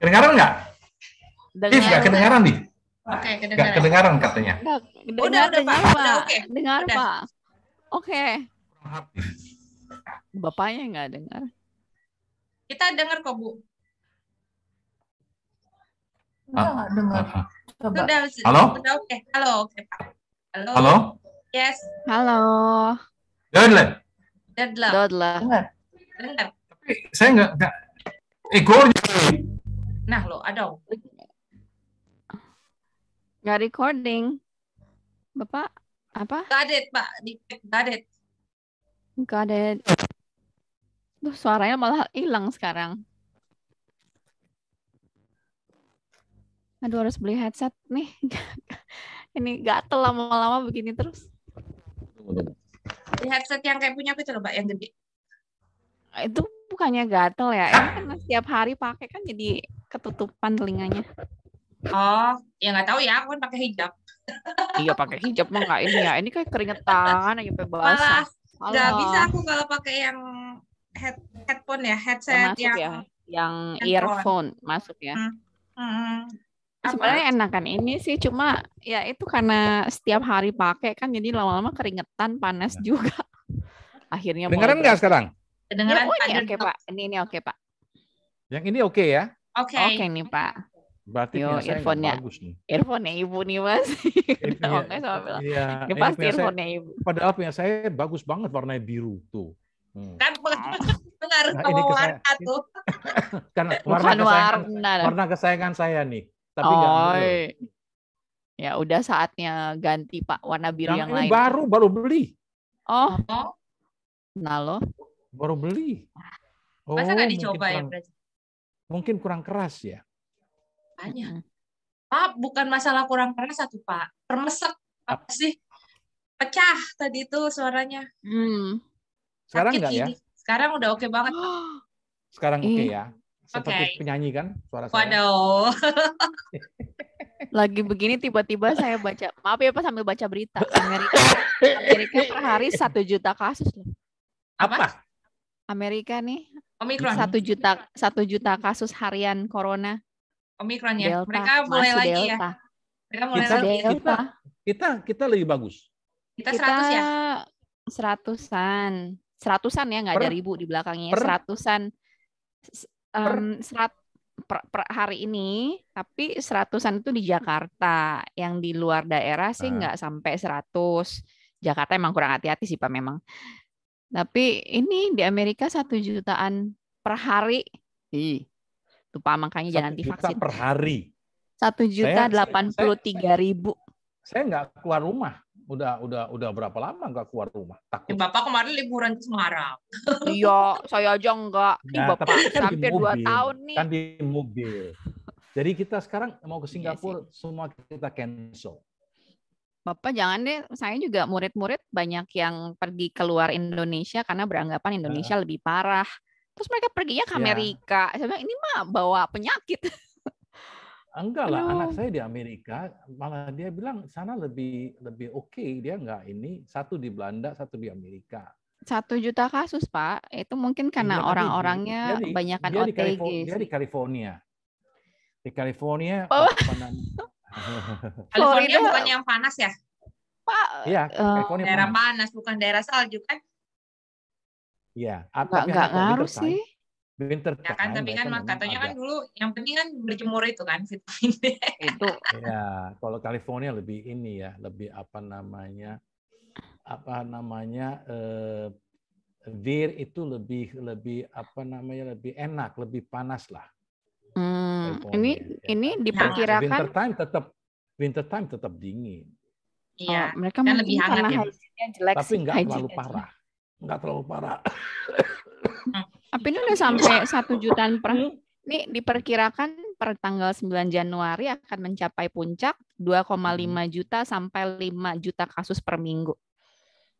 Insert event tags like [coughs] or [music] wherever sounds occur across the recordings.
Kedengaran nggak? If nggak kedengaran nih? Oke, okay, kedengaran. kedengaran katanya. Udah, udah, udah, Pak. Udah, oke. Okay. Dengar, udah. Pak. Oke. Okay. Bapaknya nggak dengar. Kita dengar kok, Bu. Enggak, ah, dengar. Ah, ah. Coba. Udah, halo? Udah, oke. Okay. Halo, oke, okay, Pak. Halo. Halo? Yes. Halo. Dodle. Dodle. Dodle. Dengar. Dengar. Tapi saya nggak, nggak. Eh, gue... Nah lo, ada. Nggak recording. Bapak, apa? Got it, Pak. Di got it. Got it. Duh, suaranya malah hilang sekarang. Aduh, harus beli headset nih. [laughs] Ini gatel lama-lama begini terus. Beli headset yang kayak punya aku itu loh, pak yang gede. Itu bukannya gatel ya. Ini kan setiap hari pakai kan jadi ketutupan telinganya. Oh, ya nggak tahu ya, aku kan pakai hijab. iya pakai hijab mah nggak ini ya. Ini kayak keringetan aja pakai basah. Malah nggak bisa aku kalau pakai yang head headphone ya, headset masuk yang ya. yang headphone. earphone masuk ya. Hmm. Hmm. Sebenarnya enakan ini sih cuma ya itu karena setiap hari pakai kan jadi lama-lama keringetan panas ya. juga. [laughs] Akhirnya Dengeran nggak sekarang? Dengeran ya, oh, ini oke okay, Pak. Ini ini oke okay, Pak. Yang ini oke okay, ya? Oke. Okay. okay, nih Pak. Berarti Yo, earphone-nya. Earphone-nya ibu nih Mas. Oke iya, [laughs] okay, iya, sama Iya, ya ini iya, pasti earphone-nya ibu. Padahal punya saya bagus banget warnanya biru tuh. Hmm. Kan pengaruh ah. nah, warna tuh. [laughs] kan warna, warna. warna kesayangan saya nih. Tapi oh, Ya udah saatnya ganti Pak warna biru yang, yang lain. baru baru beli. Oh. oh. Nah lo. Baru beli. Ah. Oh, Masa nggak dicoba ya berarti? mungkin kurang keras ya. Banyak. Pak, bukan masalah kurang keras satu Pak. Permesek apa sih? Pecah tadi itu suaranya. Hmm. Sekarang enggak ya? Sekarang udah oke okay banget. [gasps] Sekarang oke okay iya. ya. Seperti okay. penyanyi kan suara saya. Waduh. [laughs] Lagi begini tiba-tiba saya baca, maaf ya Pak sambil baca berita. Amerika, [laughs] Amerika per hari satu juta kasus. Apa? Amerika nih Omikron. Satu juta satu juta kasus harian corona. Omikron ya. Delta. Mereka mulai Masih lagi ya. Delta. ya. Mereka mulai kita, lagi. Delta. Kita kita lebih bagus. Kita, seratus ya. Seratusan. Seratusan ya nggak ada ribu di belakangnya. Per, seratusan. Um, serat, per, per hari ini tapi seratusan itu di Jakarta. Yang di luar daerah sih ah. nggak sampai seratus. Jakarta emang kurang hati-hati sih Pak memang. Tapi ini di Amerika satu jutaan per hari. Ih, lupa makanya jangan divaksin. per hari. Satu juta delapan puluh tiga ribu. Saya nggak keluar rumah. Udah udah udah berapa lama nggak keluar rumah? Takut. Ya, Bapak kemarin liburan ke Semarang. iya, saya aja nggak. nah, Bapak kan hampir dua tahun nih. Kan di mobil. Jadi kita sekarang mau ke iya Singapura, iya semua kita cancel. Bapak jangan deh, saya juga murid-murid banyak yang pergi keluar Indonesia karena beranggapan Indonesia uh. lebih parah. Terus mereka perginya ke iya. Amerika. Yeah. Saya bilang ini mah bawa penyakit. [laughs] Enggak lah, Aduh. anak saya di Amerika malah dia bilang sana lebih lebih oke okay. dia enggak ini satu di Belanda satu di Amerika. Satu juta kasus pak, itu mungkin karena orang-orangnya kebanyakan OTG. Di California, dia di California. Di California, oh. [laughs] [laughs] California oh, bukan yang panas ya? Pak. Iya, uh, daerah panas. panas bukan daerah salju kan? Iya, nggak nggak ngaruh sih. Winter time. Ya kan, tapi kan katanya agak. kan dulu yang penting kan berjemur itu kan vitamin D. itu. Ya, kalau California lebih ini ya, lebih apa namanya? Apa namanya? Eh, Vir itu lebih lebih apa namanya? Lebih enak, lebih panas lah. Hmm, ini gitu, ya ini kan? diperkirakan winter time tetap winter time tetap dingin. Oh, iya, oh, mereka kan lebih hangat ya. Jelek Tapi nggak terlalu gitu. parah. Nggak terlalu parah. [coughs] Tapi ini udah sampai satu jutaan per hmm. ini diperkirakan per tanggal 9 Januari akan mencapai puncak 2,5 hmm. juta sampai 5 juta kasus per minggu.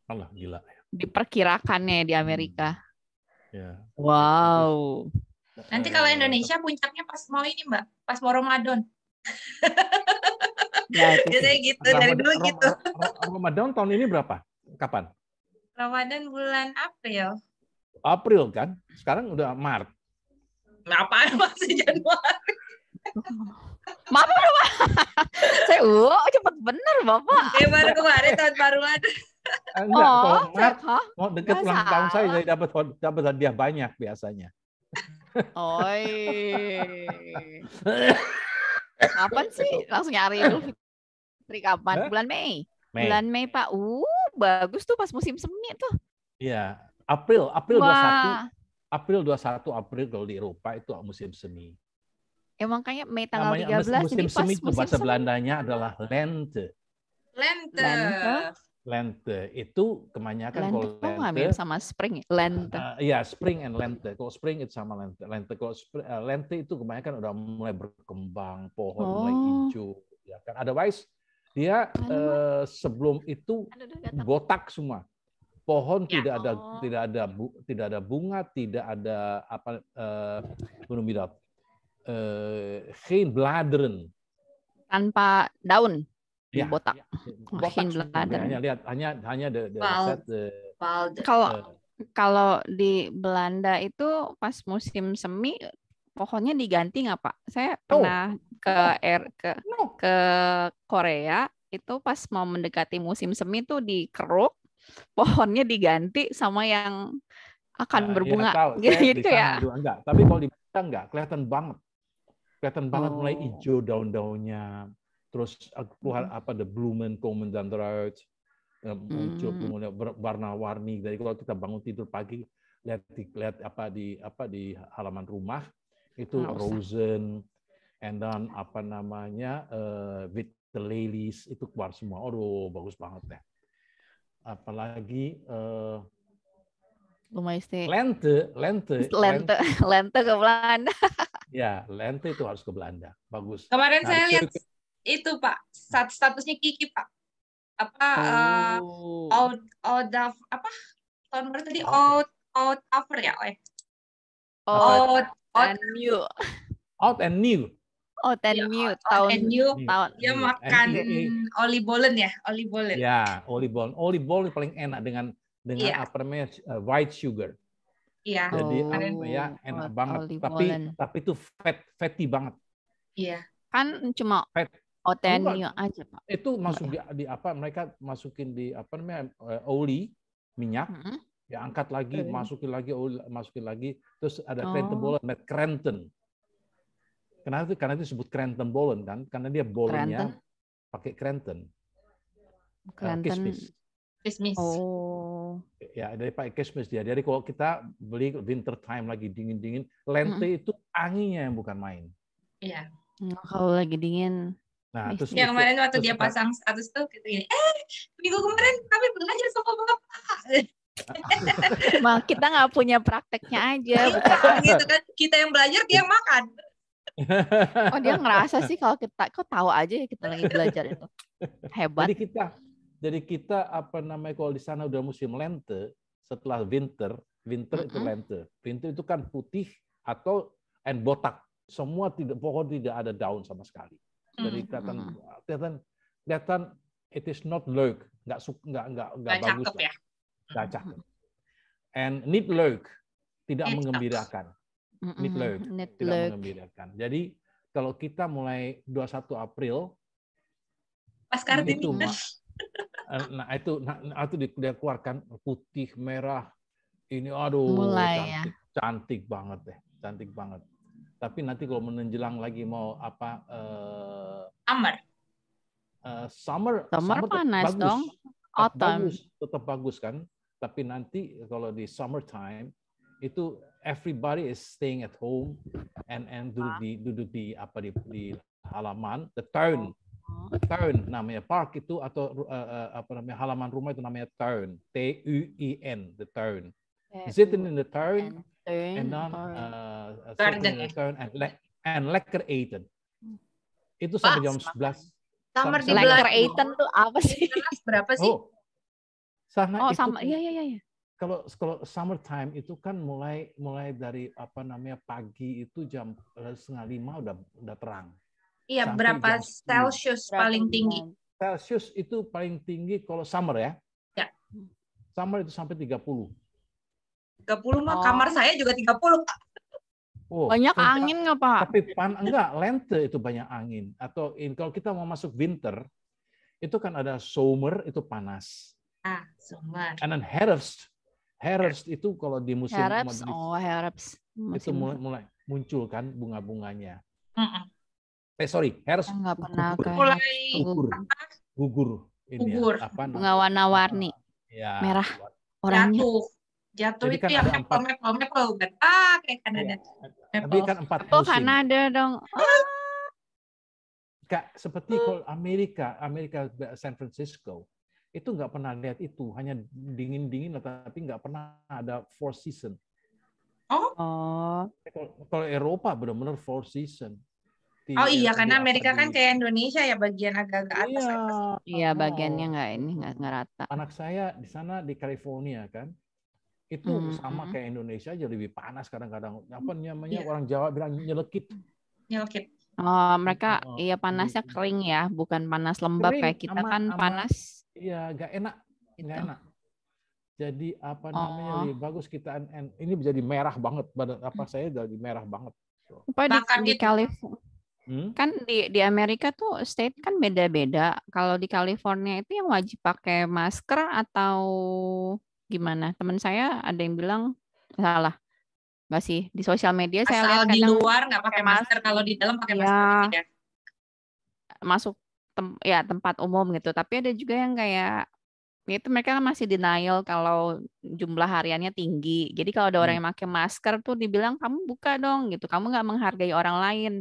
Allah gila. Ya. Diperkirakannya ya di Amerika. Hmm. Ya. Wow. Nanti kalau Indonesia puncaknya pas mau ini Mbak, pas mau Ramadan. [laughs] Ya, Biasanya gitu, Ramadan, dari dulu gitu. Ramadan tahun ini berapa? Kapan? Ramadan bulan April. April kan? Sekarang udah Maret. apa masih Januari? Maaf Pak. [laughs] Saya uh cepet bener Bapak. Eh baru kemarin tahun baruan. Eh, enggak, oh, kalau Maret, huh? deket ulang tahun saya, saya dapat dapat hadiah banyak biasanya. Oi. kapan sih langsung nyari dulu. Eh. Fitri kapan? Bulan Mei. Mei. Bulan Mei Pak. Uh, bagus tuh pas musim semi tuh. Iya, April, April Wah. 21. April 21 April kalau di Eropa itu musim semi. Emang kayak Mei tanggal Namanya 13 musim jadi pas semi musim semi bahasa Belandanya adalah lente. Lente. lente lente itu kebanyakan lente, kalau lente oh, sama spring lente uh, ya spring and lente kalau spring itu sama lente lente kalau spring, uh, eh, lente itu kebanyakan udah mulai berkembang pohon oh. mulai hijau ya kan otherwise dia uh, sebelum itu botak semua pohon ya. tidak ada oh. tidak ada bu, tidak ada bunga tidak ada apa uh, bilang uh, geen bladeren tanpa daun yeah, botak. Yeah. Iya, iya, iya. Botak bladder. Hanya lihat hanya hanya the, the, Bald. the, the Kalau uh, kalau di Belanda itu pas musim semi pohonnya diganti nggak Pak? Saya oh. pernah oh. ke air ke no. ke Korea itu pas mau mendekati musim semi tuh dikeruk pohonnya diganti sama yang akan nah, berbunga [laughs] gitu ya, tahu. gitu, gitu ya. Juga enggak. Tapi kalau di Belanda enggak kelihatan banget. Kelihatan banget oh. mulai hijau daun-daunnya terus keluar mm-hmm. apa the Blumenkomen dan Draut eh, muncul mm. kemudian warna-warni dari kalau kita bangun tidur pagi lihat di, lihat apa di apa di halaman rumah itu oh, Rosen and then apa namanya uh, lilies itu keluar semua. Aduh bagus banget ya. Apalagi uh, eh, Lumayan Lente, lente, [laughs] lente, [laughs] lente ke Belanda. Ya, lente itu harus ke Belanda. Bagus. Kemarin nah, saya lihat itu Pak, statusnya Kiki Pak. Apa eh, oh. uh, out out of, apa tahun baru tadi out out cover ya, oh Out, out, and new. Out and new. Out and ya, new out tahun and new. tahun. Dia makan oli bolen ya, oli bolen. Ya, oli bolen. Oli bolen paling enak dengan dengan yeah. apa namanya uh, white sugar. Iya. Yeah. Jadi oh. apa ya enak oh, banget. Tapi bolen. tapi itu fat fatty banget. Iya. Yeah. Kan cuma fat. Oh aja pak. Itu masuk ya? di, apa? Mereka masukin di apa namanya eh, oli minyak, mm -hmm. diangkat lagi, mm. masukin lagi oli, masukin lagi, terus ada oh. Crenton krenten Kenapa itu? Karena itu disebut Crenton bolon kan, karena dia bolinya pakai krenten eh, Kismis. Oh. Ya dari pakai kismis dia. Jadi kalau kita beli winter time lagi dingin-dingin, lente mm -hmm. itu anginnya yang bukan main. Iya. Yeah. Kalau lagi dingin Nah, terus ya kemarin waktu dia pasang status tuh gitu ya. Eh, minggu kemarin kami belajar sama bapak. Mal kita nggak punya prakteknya aja, iya, gitu kan? Kita yang belajar dia makan. oh dia ngerasa sih kalau kita, kok tahu aja ya kita lagi belajar itu hebat. Jadi kita, jadi kita apa namanya kalau di sana udah musim lente, setelah winter, winter itu lente, winter itu kan putih atau and botak, semua tidak pohon tidak ada daun sama sekali. Jadi hmm. kelihatan hmm. kelihatan kelihatan it is not look nggak nggak nggak nggak bagus. Cakep ya. Nggak hmm. cakep. And need look tidak it mengembirakan. Mm -mm. Need leuk, need tidak leuk. mengembirakan. Jadi kalau kita mulai 21 April Pas Kartini itu, kan? [laughs] Eh, nah itu nah, nah itu dikeluarkan putih merah ini aduh Mulai, ya. cantik, ya. cantik banget deh cantik banget tapi nanti kalau menjelang lagi mau apa eh, Summer. Uh, summer, summer, summer panas bagus. dong. Autumn. Bagus, tetap bagus kan. Tapi nanti kalau di summertime itu everybody is staying at home and and duduk ah. di duduk di apa di, di halaman the turn, oh. turn, namanya park itu atau uh, apa namanya halaman rumah itu namanya turn, t u i n the turn. sitting in the turn and then uh, turn, in the ya? turn and and recreated itu Pas, sampai jam 11. Summer di Lecture Aiton tuh apa sih? Berapa sih? Oh, sana oh, itu sama. Iya, iya, iya, iya. Kalau kalau summer time itu kan mulai mulai dari apa namanya pagi itu jam eh, setengah lima udah udah terang. Iya, Sampai berapa Celsius paling tinggi? Celsius itu paling tinggi kalau summer ya. Ya. Summer itu sampai 30. 30 mah oh. kamar saya juga 30. Oh, banyak angin nggak Pak? Tapi pan enggak, lente itu banyak angin. Atau in, kalau kita mau masuk winter, itu kan ada summer itu panas. Ah, summer. And then Herbst. Herbst itu kalau di musim Herbst, oh Herbst. Itu mulai, mulai muncul kan bunga-bunganya. Uh-uh. Eh sorry, Herbst. Enggak pernah gugur. Mulai gugur. Gugur. Ini ya, gugur. Ya, apa bunga warna-warni. Ya. Merah. Oranye. Jatuh. Jatuh Jadi itu kan yang kalau udah Ah, kayak Kanada. Ya Apple. Tapi kan empat Apple musim. Kanada dong. Oh. Kak, seperti hmm. kalau Amerika, Amerika San Francisco, itu nggak pernah lihat itu. Hanya dingin-dingin, tapi nggak pernah ada four season. Oh. Kalau Kalau Eropa benar-benar four season. oh iya, karena Amerika kan kayak Indonesia ya bagian agak-agak atas. Iya, atas. iya oh. bagiannya nggak ini nggak rata. Anak saya di sana di California kan, itu hmm. sama hmm. kayak Indonesia aja lebih panas kadang-kadang apa hmm, namanya yeah. orang Jawa bilang nyelekit nyelekit oh mereka oh, iya panasnya gitu. kering ya bukan panas lembab kering, kayak kita ama, kan ama, panas iya nggak enak nggak gitu. enak jadi apa namanya oh. bagus kita ini menjadi merah banget badan apa saya jadi merah banget apa di, di California Hmm? Kan di di Amerika tuh state kan beda-beda. Kalau di California itu yang wajib pakai masker atau gimana? Teman saya ada yang bilang salah. masih sih, di sosial media Asal saya lihat di luar nggak pakai masker, kalau di dalam pakai iya. gitu ya, masker Masuk tem ya tempat umum gitu, tapi ada juga yang kayak ya itu mereka masih denial kalau jumlah hariannya tinggi. Jadi kalau ada hmm. orang yang pakai masker tuh dibilang kamu buka dong gitu, kamu nggak menghargai orang lain,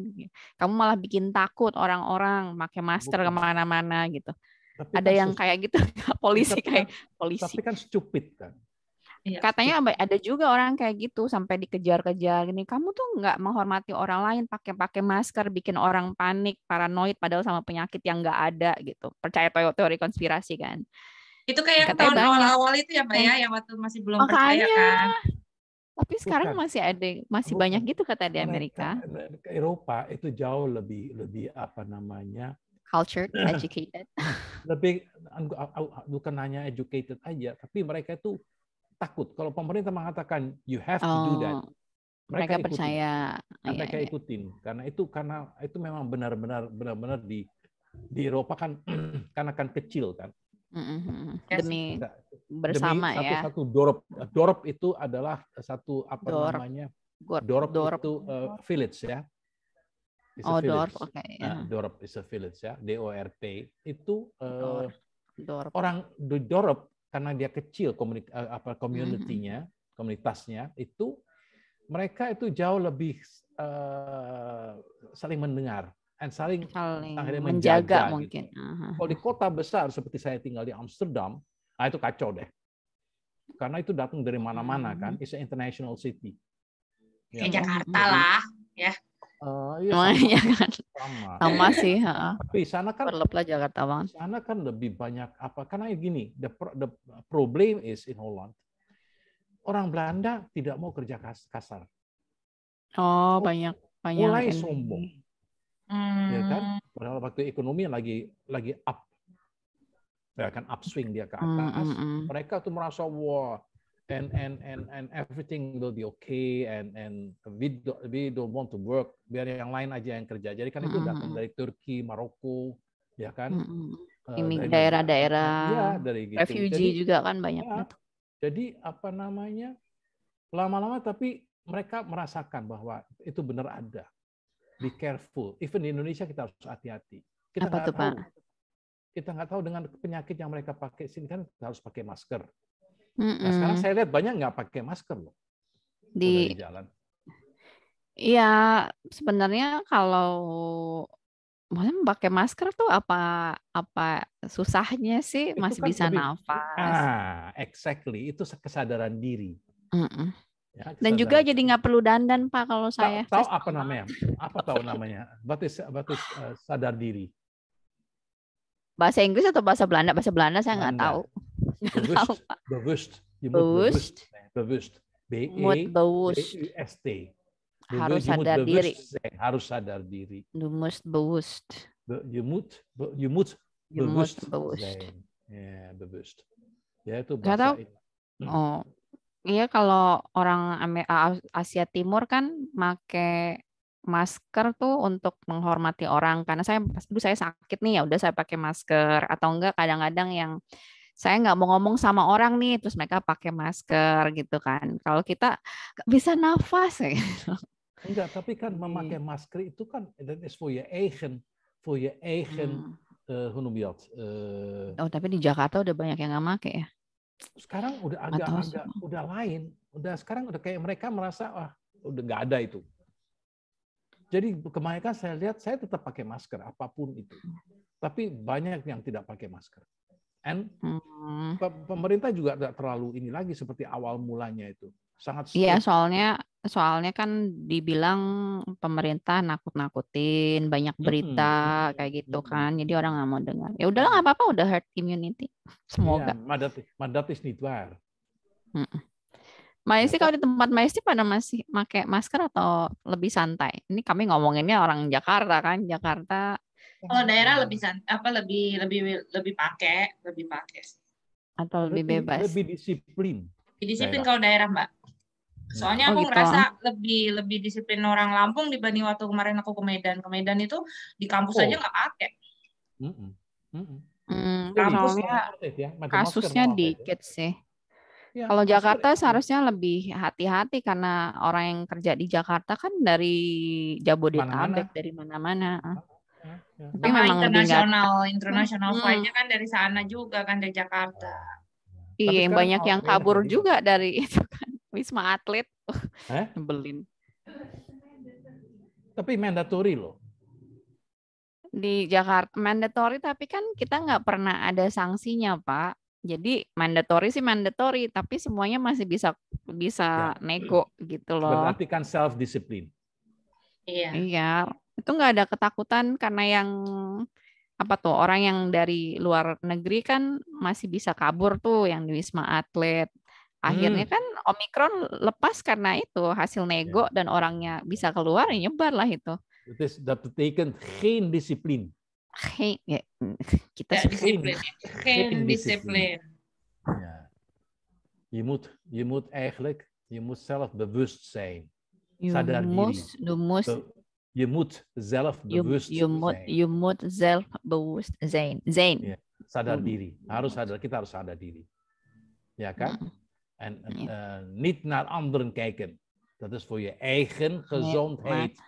kamu malah bikin takut orang-orang pakai masker kemana-mana gitu. Tapi ada kan yang kayak gitu [laughs] polisi tapi kan- kayak polisi. Tapi kan stupid kan. Iya, Katanya ada juga orang kayak gitu sampai dikejar-kejar ini Kamu tuh nggak menghormati orang lain pakai-pakai masker bikin orang panik, paranoid padahal sama penyakit yang nggak ada gitu. Percaya teori konspirasi kan. Itu kayak Katanya tahun awal-awal itu ya Mbak ya yang waktu masih belum Makanya, percaya kan. Tapi sekarang Bukan. masih ada masih banyak gitu kata di Amerika. Eropa itu jauh lebih lebih apa namanya? cultured, [laughs] educated. Lebih [laughs] bukan hanya educated aja, tapi mereka itu takut kalau pemerintah mengatakan you have to oh, do that. Oh, mereka, mereka percaya, nah, iya, mereka iya, iya. ikutin karena itu karena itu memang benar-benar benar-benar di di Eropa kan kan kecil kan. Mm-hmm. Demi bersama Demi satu, ya. Satu dorop dorop itu adalah satu apa dorp. namanya dorop itu uh, village ya It's oh, Dorp. Oke. Okay, ya. yeah. nah, Dorp is a village ya. D O R P itu uh, Dorp. orang di Dorp karena dia kecil komunik eh, apa community-nya, mm-hmm. komunitasnya itu mereka itu jauh lebih uh, saling mendengar dan saling, saling menjaga, menjaga gitu. mungkin. Uh-huh. Kalau di kota besar seperti saya tinggal di Amsterdam, nah itu kacau deh. Karena itu datang dari mana-mana hmm. kan, it's an international city. Ya, Jakarta mm-hmm. lah, ya. Uh, iya, sama, iya kan. Sama, sama sih. Ha. Tapi sana kan lah Jakarta banget. Sana kan lebih banyak apa? Karena gini, the, the problem is in Holland, orang Belanda tidak mau kerja kasar. Oh, oh banyak banyak. Mulai sombong. Hmm. Ya kan? Padahal waktu ekonomi lagi lagi up. Ya kan upswing dia ke hmm, atas. Hmm, hmm, hmm. Mereka tuh merasa wah and and and and everything will be okay and and we don't, we don't want to work biar yang lain aja yang kerja jadi kan itu datang dari Turki Maroko ya kan eh, ini daerah-daerah ya, dari gitu. refugee jadi, juga kan banyak ya, gitu. jadi apa namanya lama-lama tapi mereka merasakan bahwa itu benar ada be careful even di Indonesia kita harus hati-hati kita nggak tahu, Pak? kita nggak tahu dengan penyakit yang mereka pakai sini kan harus pakai masker Nah, Mm-mm. Nah sekarang saya lihat banyak nggak pakai masker loh di, di jalan. Iya sebenarnya kalau malah pakai masker tuh apa apa susahnya sih itu masih kan bisa lebih, nafas. Ah, exactly itu kesadaran diri. Mm-mm. Ya, Dan juga jadi nggak perlu dandan pak kalau saya. Tahu, tahu apa namanya? Apa tahu namanya? Batis batis uh, eh, sadar diri. Bahasa Inggris atau bahasa Belanda? Bahasa Belanda saya nggak tahu. Bewust. [laughs] bewust. Je bewust. moet bewust zijn. Bewust. B-E-W-U-S-T. Harus sadar diri. Zijn. Harus sadar diri. You must bewust. Be, je moet, be, je moet you bewust, must bewust zijn. Ya, bewust. Ya, itu bahasa itu. Oh. Iya kalau orang Asia Timur kan make masker tuh untuk menghormati orang karena saya dulu saya sakit nih ya udah saya pakai masker atau enggak kadang-kadang yang saya nggak mau ngomong sama orang nih terus mereka pakai masker gitu kan kalau kita bisa nafas ya gitu. enggak tapi kan iya. memakai masker itu kan dat is for your eigen for your eigen hmm. uh, uh, oh tapi di Jakarta udah banyak yang nggak pakai ya sekarang udah agak Atau agak udah lain udah sekarang udah kayak mereka merasa wah udah nggak ada itu jadi kebanyakan saya lihat saya tetap pakai masker apapun itu hmm. tapi banyak yang tidak pakai masker And hmm. pemerintah juga tidak terlalu ini lagi seperti awal mulanya itu. Sangat Iya, soalnya soalnya kan dibilang pemerintah nakut-nakutin banyak hmm. berita hmm. kayak gitu hmm. kan jadi orang nggak mau dengar ya udahlah nggak apa-apa udah herd immunity [laughs] semoga ya, mandat mandat istighfar hmm. Maesti iya, kalau di tempat Maesti pada masih pakai masker atau lebih santai ini kami ngomonginnya orang Jakarta kan Jakarta Iya. Kalau daerah iya. lebih apa lebih lebih lebih pakai, lebih pakai Atau lebih, lebih bebas. Lebih disiplin. Lebih disiplin daerah. kalau daerah, Mbak. Soalnya oh, aku gitu. ngerasa ah. lebih lebih disiplin orang Lampung dibanding waktu kemarin aku ke Medan. Ke Medan itu di kampus oh. aja nggak pakai. Mm -mm. Mm -mm. kampusnya kasusnya dikit sih. Ya, Kalau Jakarta seharusnya lebih hati-hati karena orang yang kerja di Jakarta kan dari Jabodetabek, mana -mana. dari mana-mana ya. ya. memang internasional, internasional hmm. nya kan dari sana juga kan dari Jakarta. Iya, iya banyak yang kabur ya, juga dari [laughs] itu kan. Wisma Atlet. Uh, eh? Tapi mandatory loh. Di Jakarta mandatory tapi kan kita nggak pernah ada sanksinya, Pak. Jadi mandatory sih mandatory, tapi semuanya masih bisa bisa ya. nego gitu loh. Berarti kan self discipline. Iya. Iya, itu nggak ada ketakutan karena yang apa tuh orang yang dari luar negeri kan masih bisa kabur tuh yang di wisma atlet akhirnya hmm. kan omikron lepas karena itu hasil nego yeah. dan orangnya bisa keluar ya nyebar lah itu itu sudah taken geen disiplin geen ya, [laughs] kita disiplin geen disiplin ja. je moet je moet eigenlijk je moet zelf bewust zijn je sadar diri. Je Je moet zelfbewust je, je moet, Je moet zelfbewust zijn. zijn. Sadar diri. Mm-hmm. Harus sadar, kita harus sadar diri. Ja kan? Mm-hmm. En ja. Eh, niet naar anderen kijken. Dat is voor je eigen gezondheid.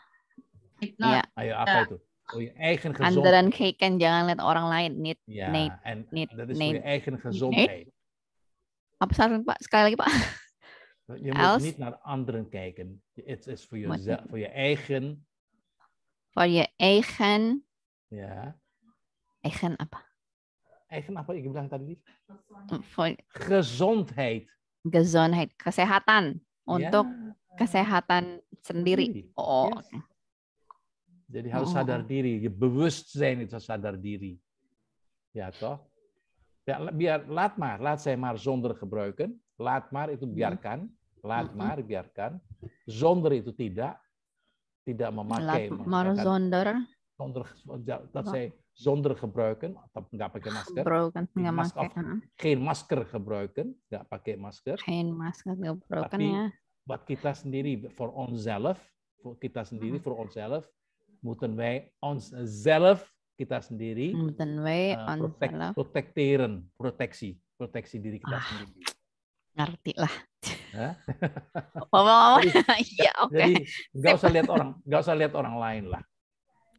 Ja. Ayo, apa itu? Voor je eigen gezondheid. Anderen kijken, jangan lihat orang lain. Niet, ja, nee, niet, dat is voor je eigen gezondheid. Apa saran, Pak? Sekali lagi, Pak. Je moet niet naar anderen kijken. Het is voor, je, voor je eigen For your eigen. Ya. Eigen apa? Eigen apa? Ik bilang tadi. For gezondheid. Gezondheid, kesehatan ya. untuk ya. kesehatan sendiri. Oh, oh. Yes. Jadi harus oh. sadar diri, bewust zijn itu sadar diri. ya toch? Ja, ya, biar, laat maar, laat zij maar zonder gebruiken. Laat maar itu hmm. biarkan. Hmm, hmm. Laat maar biarkan. Zonder itu tidak. Tidak memakai. zonder. Zonder, dat zij zonder gebruiken, atau nggak pakai masker. Gebruiken, nggak mask pakai. Geen masker gebruiken, nggak pakai masker. Geen masker gebruiken Tapi, ya. Buat kita sendiri, for onszelf, voor kita sendiri, voor onszelf, moeten wij onszelf kita sendiri Moeten wij uh, protect, protecteren, proteksi, proteksi diri kita ah, sendiri. Ngerti lah. Ngomong-ngomong, [laughs] ya. oke. Jadi nggak usah lihat orang, nggak usah lihat orang lain lah.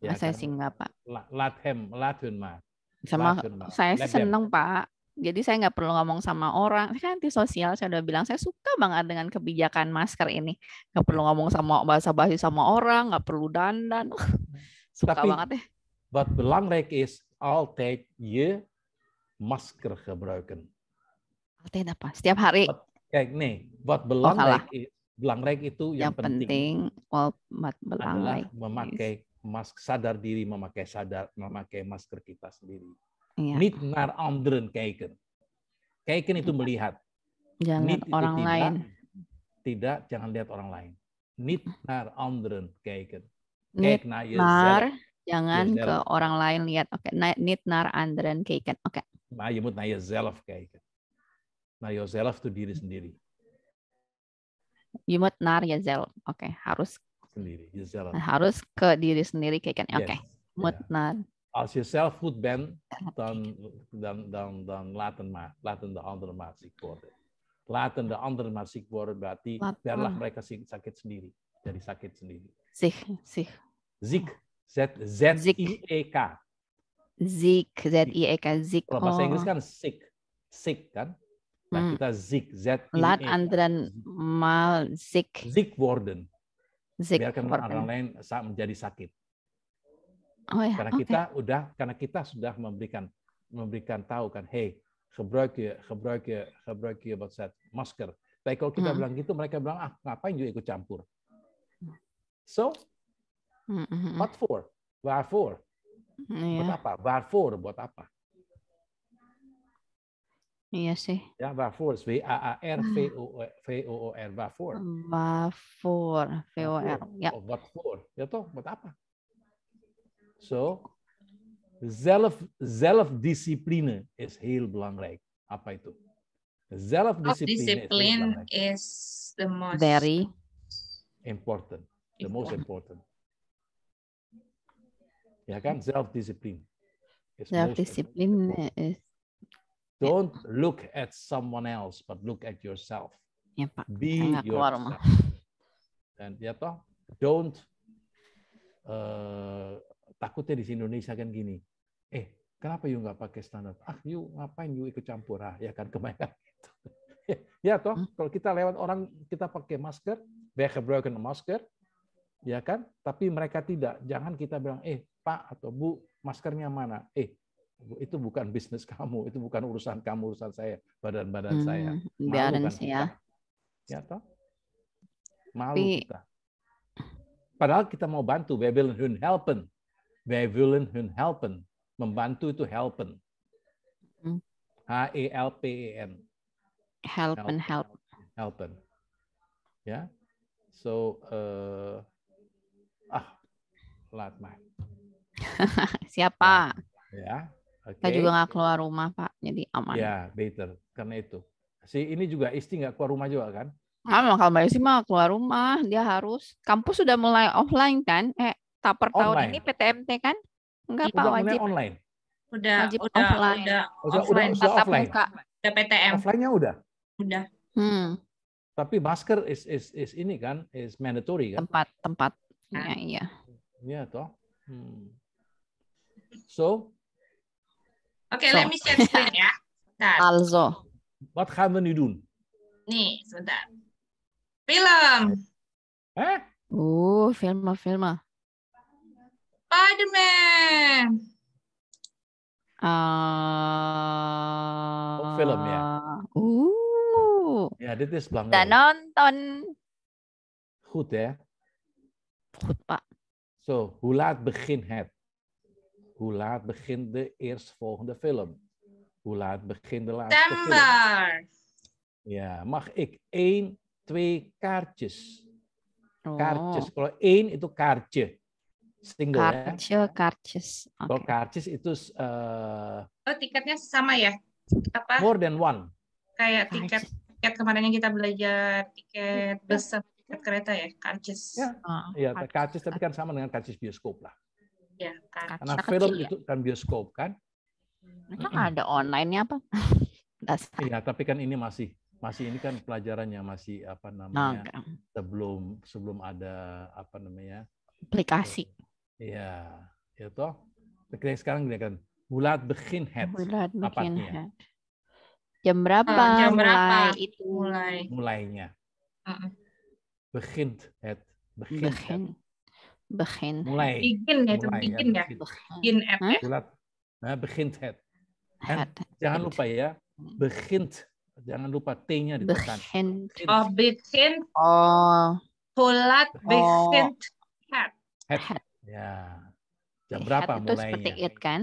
Ya, saya kan? sih nggak pak. Lathem, latun mah. Sama saya sih seneng pak. Jadi saya nggak perlu ngomong sama orang. Saya kan sosial. Saya udah bilang saya suka banget dengan kebijakan masker ini. Nggak perlu ngomong sama bahasa-bahasa sama orang. Nggak perlu dandan. [laughs] suka Tapi, banget ya. long leg is take je masker gebruiken. Altijd apa? Setiap hari. But, kayak nih buat oh, belang oh, itu yang, yang penting, penting oh, belang memakai mask sadar diri memakai sadar memakai masker kita sendiri. Ya. Niet naar anderen kijken. itu iya. melihat. Jangan Need orang tidak, lain. Tidak, jangan lihat orang lain. Niet naar anderen kijken. Kijk naar Jangan ke orang lain lihat. Oke, okay. niet naar anderen kijken. Oke. Okay. Maar je moet naar jezelf kijken. Not nah, yourself itu diri sendiri. You must not yourself. Oke, okay. harus sendiri. Yourself. Harus ke diri sendiri kayak kan. Oke. Okay. Yes. Must yeah. not. Als yourself would goed dan, dan, dan, dan laten, ma laten de anderen maar ziek worden. Laten de anderen maar ziek worden, berarti laten. biarlah mereka sakit sendiri. Jadi sakit sendiri. Zich, zich. Zik z e Z i e k Zik Ziek, Z-I-E-K, zik. Kalau bahasa oh. Inggris kan sick. Sick kan? Bei nah, hmm. kita zik, Z e, lat, ya. antren, mal zik, zik worden. Zik Biarkan worden. orang lain menjadi sakit. Oh ya. karena okay. kita udah, karena kita sudah memberikan memberikan tahu kan, hey, gebruik ya, gebruik ya, gebruik ya, buat set masker. Tapi kalau kita hmm. bilang gitu, mereka bilang, ah, ngapain juga ikut campur? Hmm. So, hmm, hmm. what for? for? Yeah. Buat apa? Why for? Buat apa? Iya sih. Ya, Vavor, V A A R V O ah. V O O R Vavor. Vavor, V O R. Ya. Oh, what for? Ya toh, buat apa? So, zelf zelfdiscipline is heel belangrijk. Apa itu? Self-discipline is, is the most very important. The most important. Ya kan, self-discipline. Self-discipline is Ya. Don't look at someone else, but look at yourself. Yeah, Be Enggak yourself. Dan ya toh, don't uh, takutnya di Indonesia kan gini. Eh, kenapa you nggak pakai standar? Ah, you ngapain you ikut campur? Ah, ya kan kebanyakan gitu. [laughs] ya toh, hmm? kalau kita lewat orang kita pakai masker, they broken masker, ya kan? Tapi mereka tidak. Jangan kita bilang, eh Pak atau Bu, maskernya mana? Eh, itu bukan bisnis kamu, itu bukan urusan kamu, urusan saya, badan-badan hmm, saya. Malu kan ya. Kita. Ya toh? Malu Tapi, kita. Padahal kita mau bantu, we will helpen. We will helpen. Membantu itu helpen. Hmm. H E L P E N. Helpen, help. Helpen. Ya. Yeah? So uh, ah, lat [laughs] Siapa? Ya. Yeah. Okay. Saya juga nggak keluar rumah Pak, jadi aman. Ya, better. Karena itu. Si ini juga Isti nggak keluar rumah juga kan? Nah, kalau Mbak Isti mah keluar rumah, dia harus. Kampus sudah mulai offline kan? Eh, per tahun ini PTMT kan? Enggak Pak, wajib. online? Udah, wajib udah, offline. Udah, udah, offline. Udah, udah, offline. Muka. Udah PTM. Offline-nya udah? Udah. Hmm. Tapi masker is, is, is ini kan, is mandatory kan? Tempat, tempat. Iya, nah. iya. Iya toh. Hmm. So, Oke, okay, so. let me share screen ya. Bentar. Also. Wat gaan we nu doen? Nih, sebentar. Film. Eh? Oh, film, ah, film. Ah. Spiderman. Uh, oh, film ya. Uh. Ya, this is belangrijk. Dan nonton. Goed, ya? Goed, Pak. so, hoe laat Begin het? Hoe laat begint de eerstvolgende film? Hoe laat begint de laatste September. film? Ja, mag ik één, twee kaartjes? Oh. Kaartjes. Kalau er één itu kaartje. Single Kaartje, ya. kaartjes. Okay. Kalau kaartjes itu... Uh, eh, oh, tiketnya sama ya? Apa? More than one. Kayak tiket tiket kemarinnya kita belajar tiket besar, tiket kereta ya, karcis. Ya, oh, ya kaartjes, tapi kan sama dengan kaartjes bioskop lah. Ya, Karena film kecil, ya? itu ya? kan bioskop kan. Masa mm -hmm. ada online-nya apa? [laughs] Iya, tapi kan ini masih masih ini kan pelajarannya masih apa namanya nah, sebelum sebelum ada apa namanya aplikasi. Eh, iya, ya toh. sekarang dia kan bulat begin head. Bulat begin head. Jam berapa? Uh, jam berapa mulai itu mulai? Mulainya. Uh -uh. begin head. Head. Begin. Mulai. Begin ya, itu mulai, ya, begin ya. Begin, begin app huh? ya. Nah, begint het. jangan head. lupa ya, begint. Jangan lupa T-nya ditekan. Begin, Oh, begin, Oh. Sholat oh. begin het. Het. Ya. Jam eh, berapa itu mulainya? seperti it kan?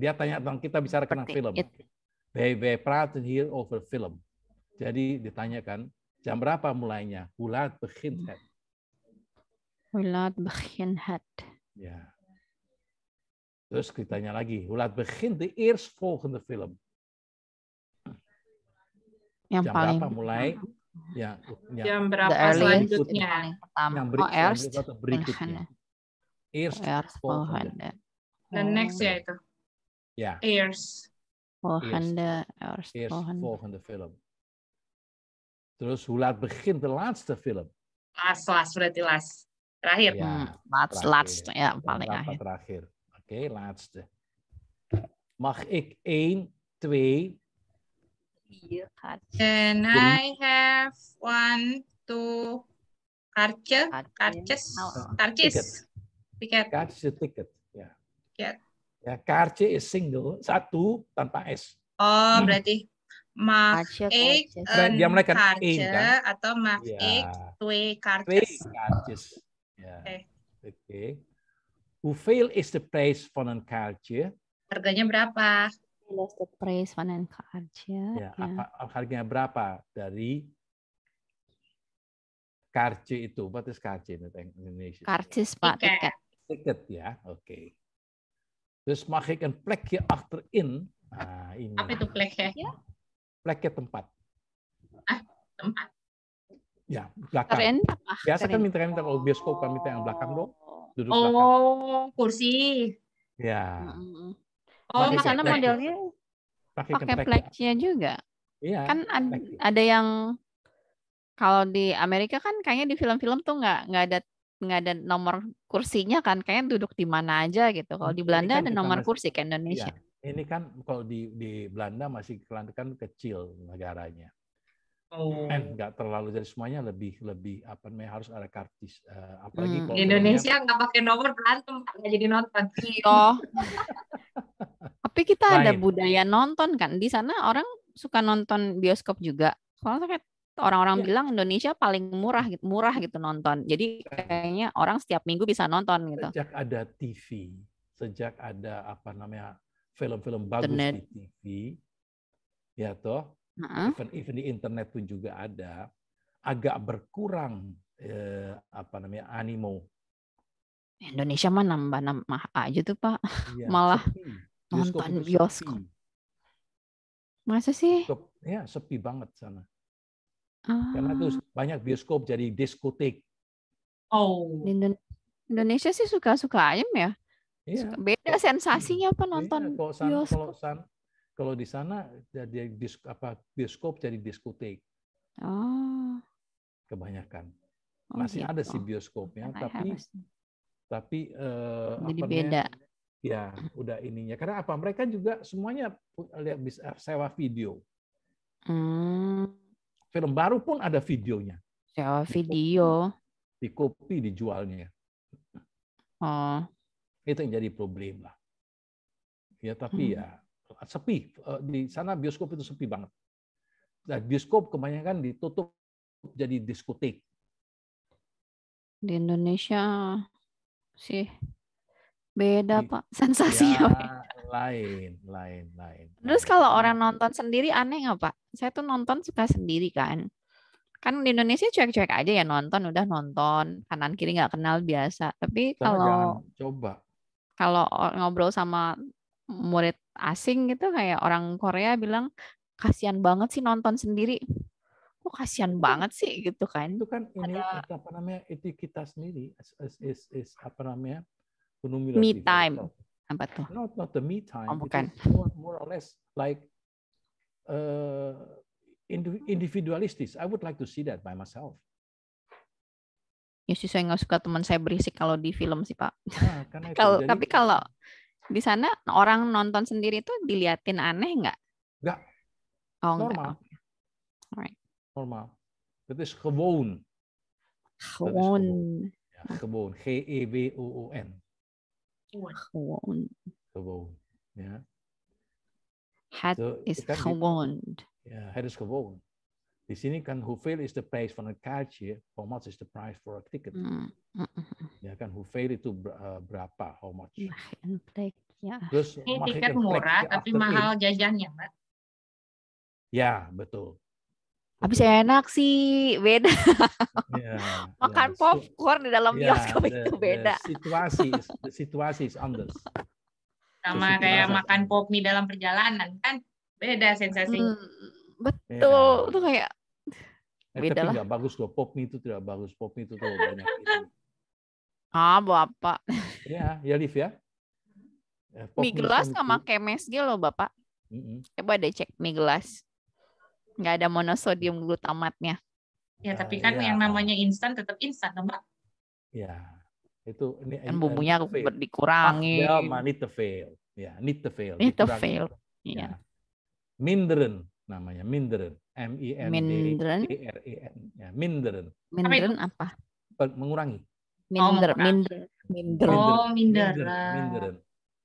Dia tanya tentang kita bicara tentang film. It. They, they praten here over film. Jadi ditanyakan, jam berapa mulainya? bulat begin het. Ulat begin het. Ja. Ya. Dus ditanya lagi, ulat begin the ears volgende film. Yang jam paling berapa mulai? Ya, ya. Jam berapa the selanjutnya? Pertama. Oh, yang berikut, oh, erst, atau berikutnya. volgende. The oh. next ya itu. Ya. Ears. Volgende, ears volgende. volgende film. Terus hoe laat begint de laatste film? Last, last berarti last. Terakhir. Iya, hmm, ya, hmm, last, terakhir. last, Ya, paling akhir. Terakhir. Oké, okay, last. Mag ik één, twee, vier kaartjes. Can I have one, two kaartje, kaartjes, oh. kaartjes, tiket. Kaartje tiket, ya. Tiket. Ya, kaartje is single, satu tanpa s. Oh, hmm. berarti mag ik een kaartje atau mag iya. ik twee kaartjes. Twee kaartjes. Yeah. Oke. Okay. Okay. is the price for an culture. Harganya berapa? is the price for an culture. Ya, yeah. apa, harganya berapa dari Karcis itu? What is Karcis in Indonesia? Karcis, Pak. Tiket. Tiket ya, oke. Okay. Dus mag ik een plekje achterin? Nah, ini. Apa itu plekje? Plekje tempat. Ah, tempat. Ya, belakang. Terentap Biasa kan minta rental kalau bioskop kan minta yang belakang dong. Oh. Duduk oh, belakang. kursi. Ya. Oh, di sana modelnya pakai, pakai plexnya ya. juga. Iya. Kan ada, ada yang kalau di Amerika kan kayaknya di film-film tuh nggak nggak ada nggak ada nomor kursinya kan kayaknya duduk di mana aja gitu. Kalau di Belanda kan ada nomor masih, kursi kayak Indonesia. Iya. Ini kan kalau di di Belanda masih kelantikan kecil negaranya. Eh, oh. And nggak terlalu jadi semuanya lebih lebih apa namanya harus ada kartis. Uh, eh, apalagi hmm. Indonesia nggak pakai nomor berantem nggak jadi nonton. oh. [laughs] Tapi kita Lain. ada budaya nonton kan di sana orang suka nonton bioskop juga. Soalnya orang-orang ya. bilang Indonesia paling murah gitu, murah gitu nonton. Jadi kayaknya orang setiap minggu bisa nonton gitu. Sejak ada TV, sejak ada apa namanya film-film bagus Internet. di TV, ya toh uh-huh. even even di internet pun juga ada, agak berkurang eh, apa namanya animo. Indonesia mah nambah nambah aja tuh pak, ya, [laughs] malah nonton bioskop. Masa sih? Bioskop, ya sepi banget sana. Ah. Karena tuh ah. banyak bioskop jadi diskotik. Oh. Di Indonesia sih suka-suka ayam ya. Iya. Beda sensasinya apa iya, nonton iya, kalau san, bioskop. Kalau san, kalau di sana jadi disk, apa bioskop jadi diskotek. Oh. Kebanyakan. Oh, Masih gitu. ada sih gitu. bioskopnya, oh, tapi tapi uh, jadi apanya, beda. Ya, udah ininya. Karena apa? Mereka juga semuanya lihat bisa sewa video. Hmm. Film baru pun ada videonya. Sewa video. Di kopi dijualnya. Oh. Itu yang jadi problem lah. Ya, tapi hmm. ya sepi eh, di sana bioskop itu sepi banget. Nah, bioskop kebanyakan ditutup jadi diskotik. Di Indonesia sih beda di, pak sensasinya. Ya, lain, lain, lain. Terus kalau orang nonton sendiri aneh nggak pak? Saya tuh nonton suka sendiri kan. Kan di Indonesia cuek-cuek aja ya nonton, udah nonton kanan kiri nggak kenal biasa. Tapi kalau coba kalau ngobrol sama murid asing gitu kayak orang Korea bilang kasihan banget sih nonton sendiri kok kasihan banget sih gitu kan itu kan ini Ada, apa namanya itu kita sendiri is, is, is, is apa namanya me time apa tuh not not the me time oh, bukan more, more or less like uh, individualistis I would like to see that by myself ya sih saya nggak suka teman saya berisik kalau di film sih pak nah, kalau tapi kalau di sana orang nonton sendiri tuh diliatin aneh nggak? Nggak. Oh, Normal. Enggak. Alright. Normal. Itu is Kebun. Kebun. Ya, kebun. gewoon. e b o o n Kebun. Ya. Yeah. Head so, is kebun. Ya, yeah, head is kebun. Di sini kan who fail is the price a couch ya, how much is the price for a ticket? Mm. mm, mm. Ya kan who fail itu eh, berapa, how much? Yeah. Ya. Terus Ini tiket murah tapi mahal jajannya, Mbak. Ya, betul. Habis enak sih, beda. [laughs] Yeah, ya, Makan yeah. popcorn di dalam yeah, bioskop the, itu beda. The situasi, the situasi is anders. Sama kayak makan popmi dalam perjalanan kan beda sensasinya. Hmm. Iya. Betul. Ya. Itu kayak eh, beda tapi lah. Gak bagus loh pop itu tidak bagus. Pop itu tuh banyak. Itu. Ah, Bapak. ya ya Liv ya. Eh, mie gelas sama itu. kemes gitu loh, Bapak. Mm -hmm. Coba deh cek mie gelas. Nggak ada monosodium glutamatnya. Ya, ah, tapi kan ya. yang namanya instan tetap instan, Mbak. Ya, itu ini, kan bumbunya dikurangi. Fail, need to fail. Ya, need to fail. Need to fail. Iya. iya. Minderen namanya Minderen. M I N D E R E N. Ya, Minderen. Minderen apa? Oh, mengurangi. Minder, oh, minder, minder. Oh, minder. Minder.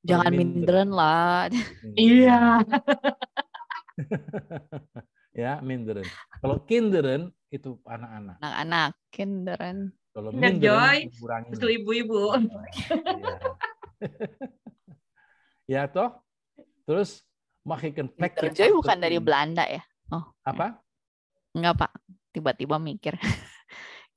Jangan minderen lah. Iya. [laughs] ya, minderen. Kalau kinderen itu anak-anak. Anak-anak, kinderen. Kalau minderen Joy, ibu-ibu. Iya. [laughs] ya toh. Terus Makin Black. Joy bukan dari Belanda ya? Oh. Apa? Enggak, Pak. Tiba-tiba mikir. [laughs]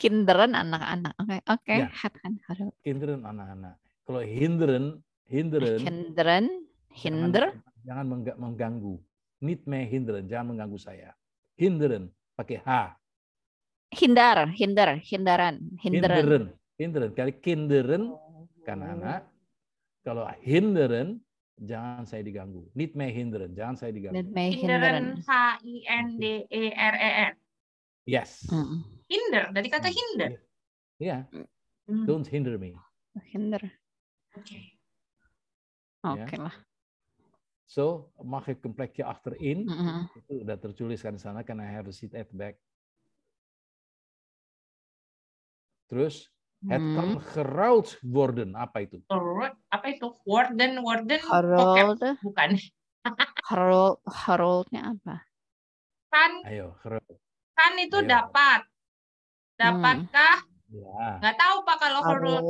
Kinderen anak-anak. Oke, okay. oke. Okay. Ya. Kinderen anak-anak. Kalau hinderen, hinderen. Kinderen, hinder. Jangan, jangan mengganggu. Need me hinderen, jangan mengganggu saya. Hinderen, pakai H. Hindar, hindar, hindaran, hinderen. Hinderen, hinderen. Kali kinderen, oh. kan anak. Kalau hinderen, jangan saya diganggu. Need me hindren, jangan saya diganggu. Need me hindren. H I N D E R E N. Yes. Hinder, dari kata hinder. Ya. Yeah. Mm. Don't hinder me. Hinder. Oke. Okay. Oke okay lah. So, market kompleksnya after in mm -hmm. itu udah tertuliskan di sana. karena I have a seat at the back? Terus Het hmm. kan geruild worden. Apa itu? Apa itu? Warden Warden? Geruild. Bukan. Harold [laughs] geruildnya apa? Kan. Ayo, Harold Kan itu Ayo. dapat. Dapatkah? Hmm. Ya. tahu Pak kalau geruild.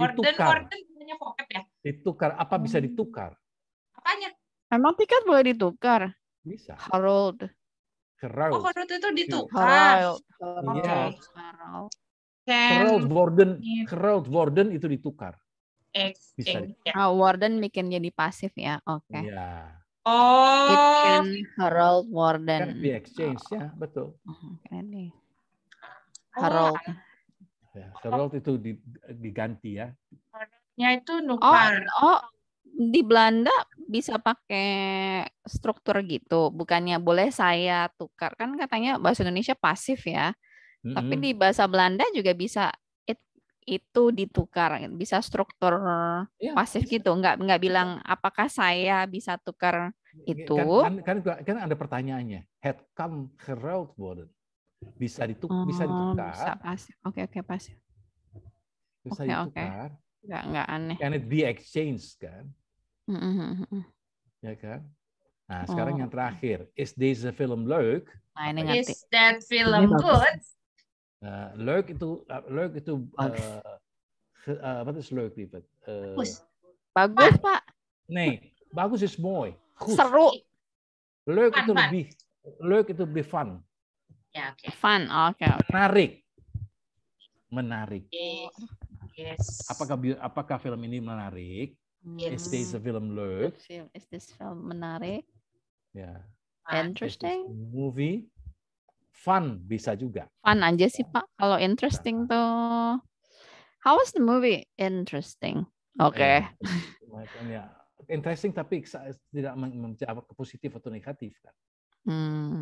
Warden Warden punya pocket ya? Ditukar. Apa bisa hmm. ditukar? Apanya? Emang tiket boleh ditukar? Bisa. Harold Harold Oh, geruild itu ditukar. Iya. Kan Charles Warden, Charles Warden itu ditukar. Ex Bisa. Iya. Oh, Warden bikin jadi pasif ya. Oke. Okay. Iya. Yeah. Oh. It can Harold Warden. Kan di exchange oh. ya, betul. Ini nih. Harold. Ya, Harold itu diganti ya. Ya itu oh, nukar. Oh, oh, di Belanda bisa pakai struktur gitu. Bukannya boleh saya tukar. Kan katanya bahasa Indonesia pasif ya hmm Tapi di bahasa Belanda juga bisa it, itu ditukar, bisa struktur yeah, pasif bisa. gitu. Nggak nggak bilang apakah saya bisa tukar iya, iya, itu. Kan kan, kan, kan ada pertanyaannya. Het come gereld worden. Bisa ditukar oh, bisa ditukar. oke Oke okay, oke okay, pasif. Bisa okay, ditukar. Okay. Nggak, nggak aneh. Can it be exchange kan? Mm-hmm. Ya kan? Nah, sekarang oh. yang terakhir, is this a film leuk? Nah, Is that film good? Uh, nah, leuk itu uh, leuk itu uh, uh, wat is leuk lieverd? Uh, bagus. Bagus, Pak. Nee, bagus is mooi. Goed. Seru. Leuk fun, itu fun. lebih leuk itu lebih fun. Ya, oke. Okay. Fun. Oh, oke. Okay, okay. Menarik. Menarik. Yes. Apakah apakah film ini menarik? Yes. Is this a film leuk? Is this film menarik? Ya. Yeah. Interesting. Is this movie fun bisa juga. Fun aja sih Pak. Kalau interesting nah. tuh. How was the movie? Interesting. Oke. Okay. Ya, [laughs] ya. interesting tapi tidak menjawab ke positif atau negatif kan. Hmm.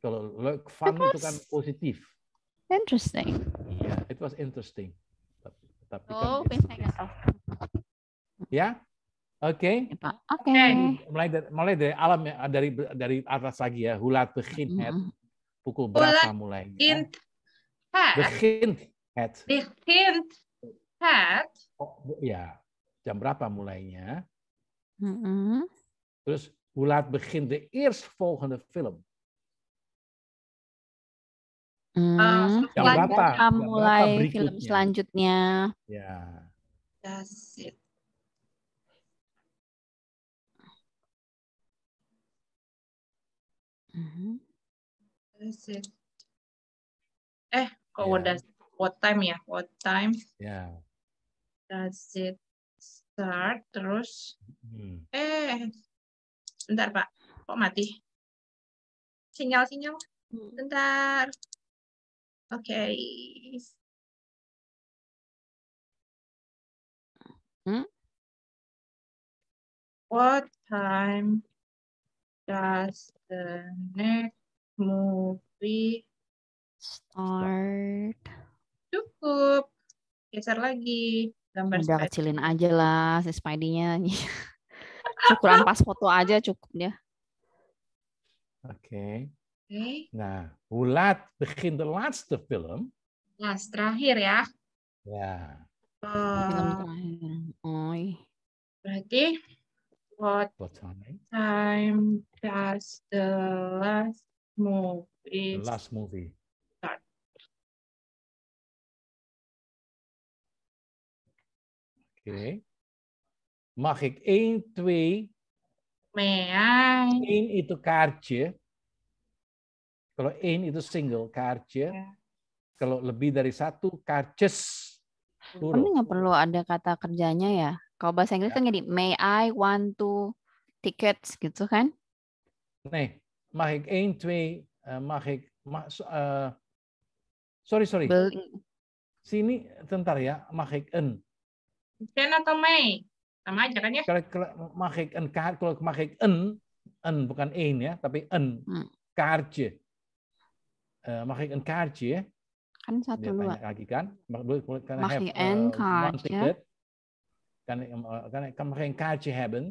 Kalau fun it itu kan positif. Interesting. Ya, yeah, it was interesting. Tapi, tapi kan oh, kan ya. Yeah? Oke. Okay. Ya, Oke. Okay. Mulai dari, mulai dari alam ya dari dari atas lagi ya. Hulat begin mm -hmm. Pukul berapa mulai? Hint ya? hat. The hint hat. The hint hat. Oh, ya, jam berapa mulainya? Mm -hmm. Terus hoe laat begint de eerstvolgende film? Mm. Uh, jam berapa? Jam berapa mulai berikutnya? film selanjutnya. Ya. That's it. Mm -hmm. Eh, kok yeah. Iya. what time ya? What time? Yeah. Does it start? Terus, hmm. eh, bentar Pak, kok mati? Sinyal-sinyal, hmm. bentar. Oke. Okay. Hmm? What time does the next movie start. Cukup. Geser lagi gambar Udah spider. kecilin aja lah si Spidey-nya. Cukuran [laughs] pas foto aja cukup ya. Oke. Okay. Okay. Nah, bulat begin the last film. Last terakhir ya. Ya. Yeah. Uh, Berarti what, what time? time does the last move is last movie. Start. Oké. Okay. Mag ik 1, 2. May I? 1 itu kaartje. Kalau 1 itu single kaartje. Yeah. Kalau lebih dari satu kaartjes. Ini nggak perlu ada kata kerjanya ya. Kalau bahasa Inggris yeah. kan jadi may I want to tickets gitu kan? Nih, Mag ik 1, 2, uh, mag ik... Mag, uh, eh, sorry, sorry. Bel Sini, tentar ya. Mag ik een? Ken atau mei? Sama aja kan ya? Kalau, kalau mag ik een kaart, kalau mag ik een, een bukan een ya, tapi een. Hmm. Kaartje. Uh, mag ik een kaartje ya? Kan satu dua. lagi kan? Mag, kan mag ik eh, een kaartje? Kan, kan, kan, kan mag ik een kaartje hebben?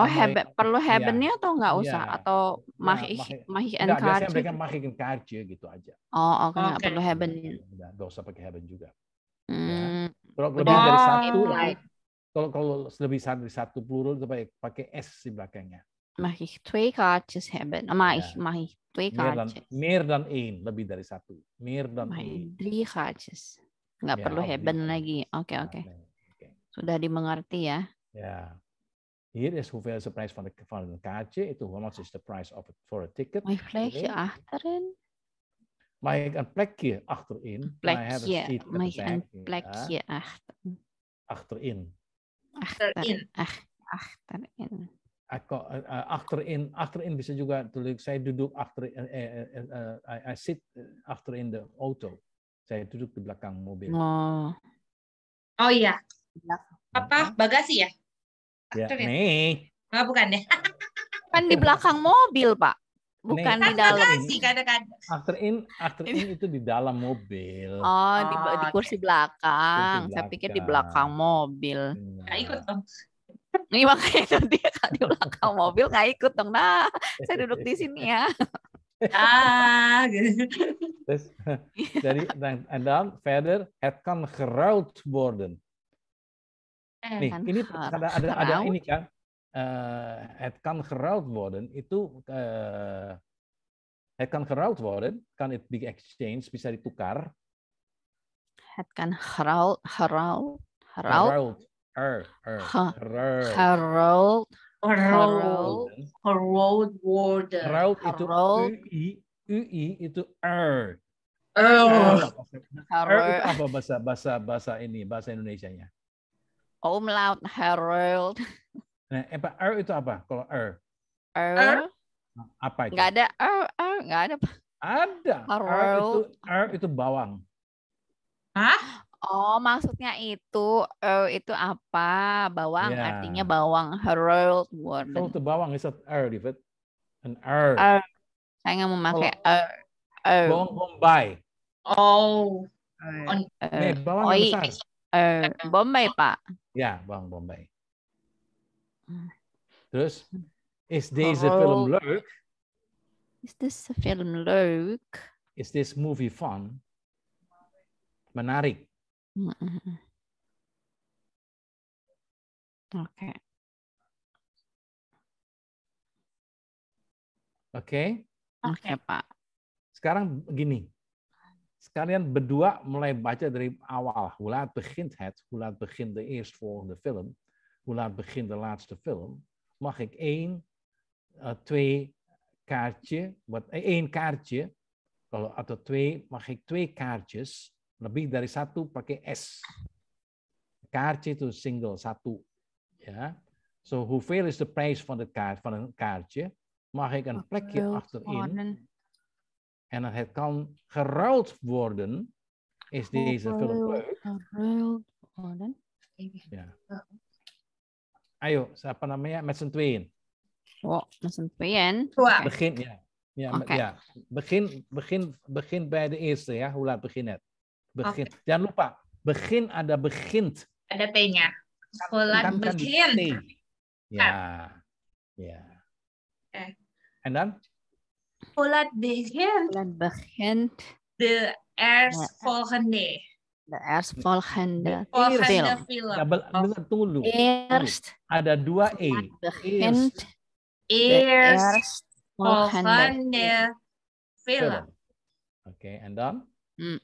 Oh, heben Perlu iya. hebennya atau nggak iya. usah? Ya, atau mahih, ya, mahih mahi enggak, Biasanya mereka gitu? mahih and gitu aja. Oh, oke. Okay. Nggak okay. perlu heben iya, Nggak usah pakai heben juga. Ya. Hmm. Ya. Kalau lebih dari satu, like. kalau kalau lebih dari satu plural itu pakai, pakai S di belakangnya. Mahih twee kaartjes heben oh, Mahih, ja. Ya. mahih twee kaartjes. Meer dan, mir dan in, lebih dari satu. mir dan in Drie kaartjes. Nggak ya, perlu heben lagi. Oke, okay, ya, oke. Okay. Okay. Sudah dimengerti ya. Ya. Hier is hoeveel is de prijs van, de, van een kaartje. It, how much is the price of it, for a ticket? Mag okay. achterin? Mag ik een plekje achterin? Een plekje. Mag ik een plekje achterin? Achterin. Achterin. Kan, eh, eh, achterin. Achterin, achterin bisa juga tulis saya duduk achterin, eh, eh, eh, eh I sit achterin the auto. Saya duduk di belakang mobil. Oh. Oh iya. Apa bagasi ya? Ya, ya, nih. Oh, bukan ya. [laughs] kan di belakang mobil, Pak. Bukan nih. di dalam. Sih kan kadang-kadang. After in, after in itu di dalam mobil. Oh, di, di oh, kursi belakang. Kursi belakang. Saya pikir di belakang mobil. Nggak ikut dong. Ini [laughs] makanya itu dia [laughs] di belakang mobil nggak ikut dong. Nah, saya duduk di sini ya. ah, gitu. Terus dari dan dan verder, het kan geruild worden. Eh, Nih, kan ini ada ada, [laughs] ada ini kan. Uh, eh, het kan geruild worden itu uh, eh, het kan geruild worden, kan it be exchange bisa ditukar. Het kan geruild, geruild, geruild. Er, er, geruild. Geruild. Geruild worden. Geruild itu UI, UI itu er. Er. Er, er apa bahasa bahasa bahasa ini bahasa nya? Umlaut [laughs] Harold. Nah, apa eh, er itu apa? Kalau er? Er? er? Apa itu? Gak ada er, er, gak ada. Ada. Harold. Er itu, er itu bawang. Hah? Oh, maksudnya itu er itu apa? Bawang yeah. artinya bawang Harold Warden. Kalau oh, itu bawang is er, David. An er. er. Saya nggak memakai Kalau, er. er. Bawang Bombay. Oh. Er. oh, bawang oi. besar. Eh, Bombay, oh. Pak. Ya, Bang Bombay. Hmm. Terus, is this a oh. film look? Is this a film look? Is this movie fun? Menarik. Hmm. Oke. Oke. Oke, Pak. Sekarang begini. Sekalian berdua mulai baca dari awal. Hoe laat begint het? Hoe laat begint de eerstvolgende film? Hoe laat begint de laatste film? Mag ik één, uh, twee kaartje, wat, eh, één kaartje, kalau atau twee, mag ik twee kaartjes, lebih dari satu pakai S. Kaartje itu single, satu. Ja. Zo, so, hoeveel is de prijs van, de kaart, van een kaartje? Mag ik een plekje achterin? En dat het kan geruild worden, is kan deze film leuk. Geruild worden? Ja. Ayo, siapa namanya? Met z'n tweeën. Oh, met z'n tweeën? Begin, ja. Ja, okay. ja. Begin, begin, begin bij de eerste ya. laat begin het. Begin. Okay. Jangan lupa, begin ada begint. Ada T-nya. Hula begin. T. Ya. Ya. Okay. And then? Polat begint. Polat begint. De eerstvolgende. De eerstvolgende film. film. Double, dengar oh. dulu. Eerst. Ada dua E. Begint. Eerstvolgende film. film. Oke, okay, and then? Mm.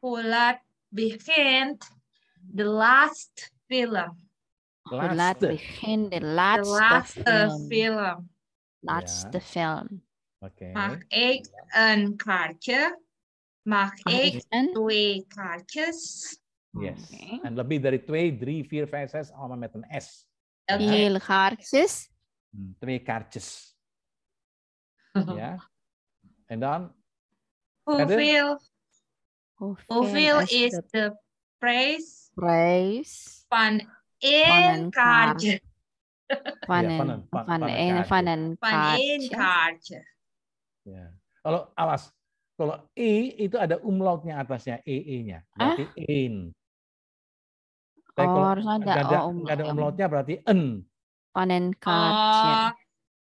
Polat begint the last film. Last. Polat begint the last, the last film. film. That's yeah. the film. Mag ik een kaartje? Mag ik twee kaartjes? Yes. Okay. En lebih dari twee drie vier 5, zes, allemaal met een S. Okay. Heel kaartjes. Hmm, twee kaartjes. [laughs] ja. En dan? Hoeveel, hoeveel, is de, prijs, prijs van één kaartje? Van een, van een, van een kaartje. Ya. Kalau awas, kalau e itu ada umlautnya atasnya ee-nya, berarti eh? in. Tapi oh, ada, ada, oh, ada umlautnya berarti en. Onen oh, ya.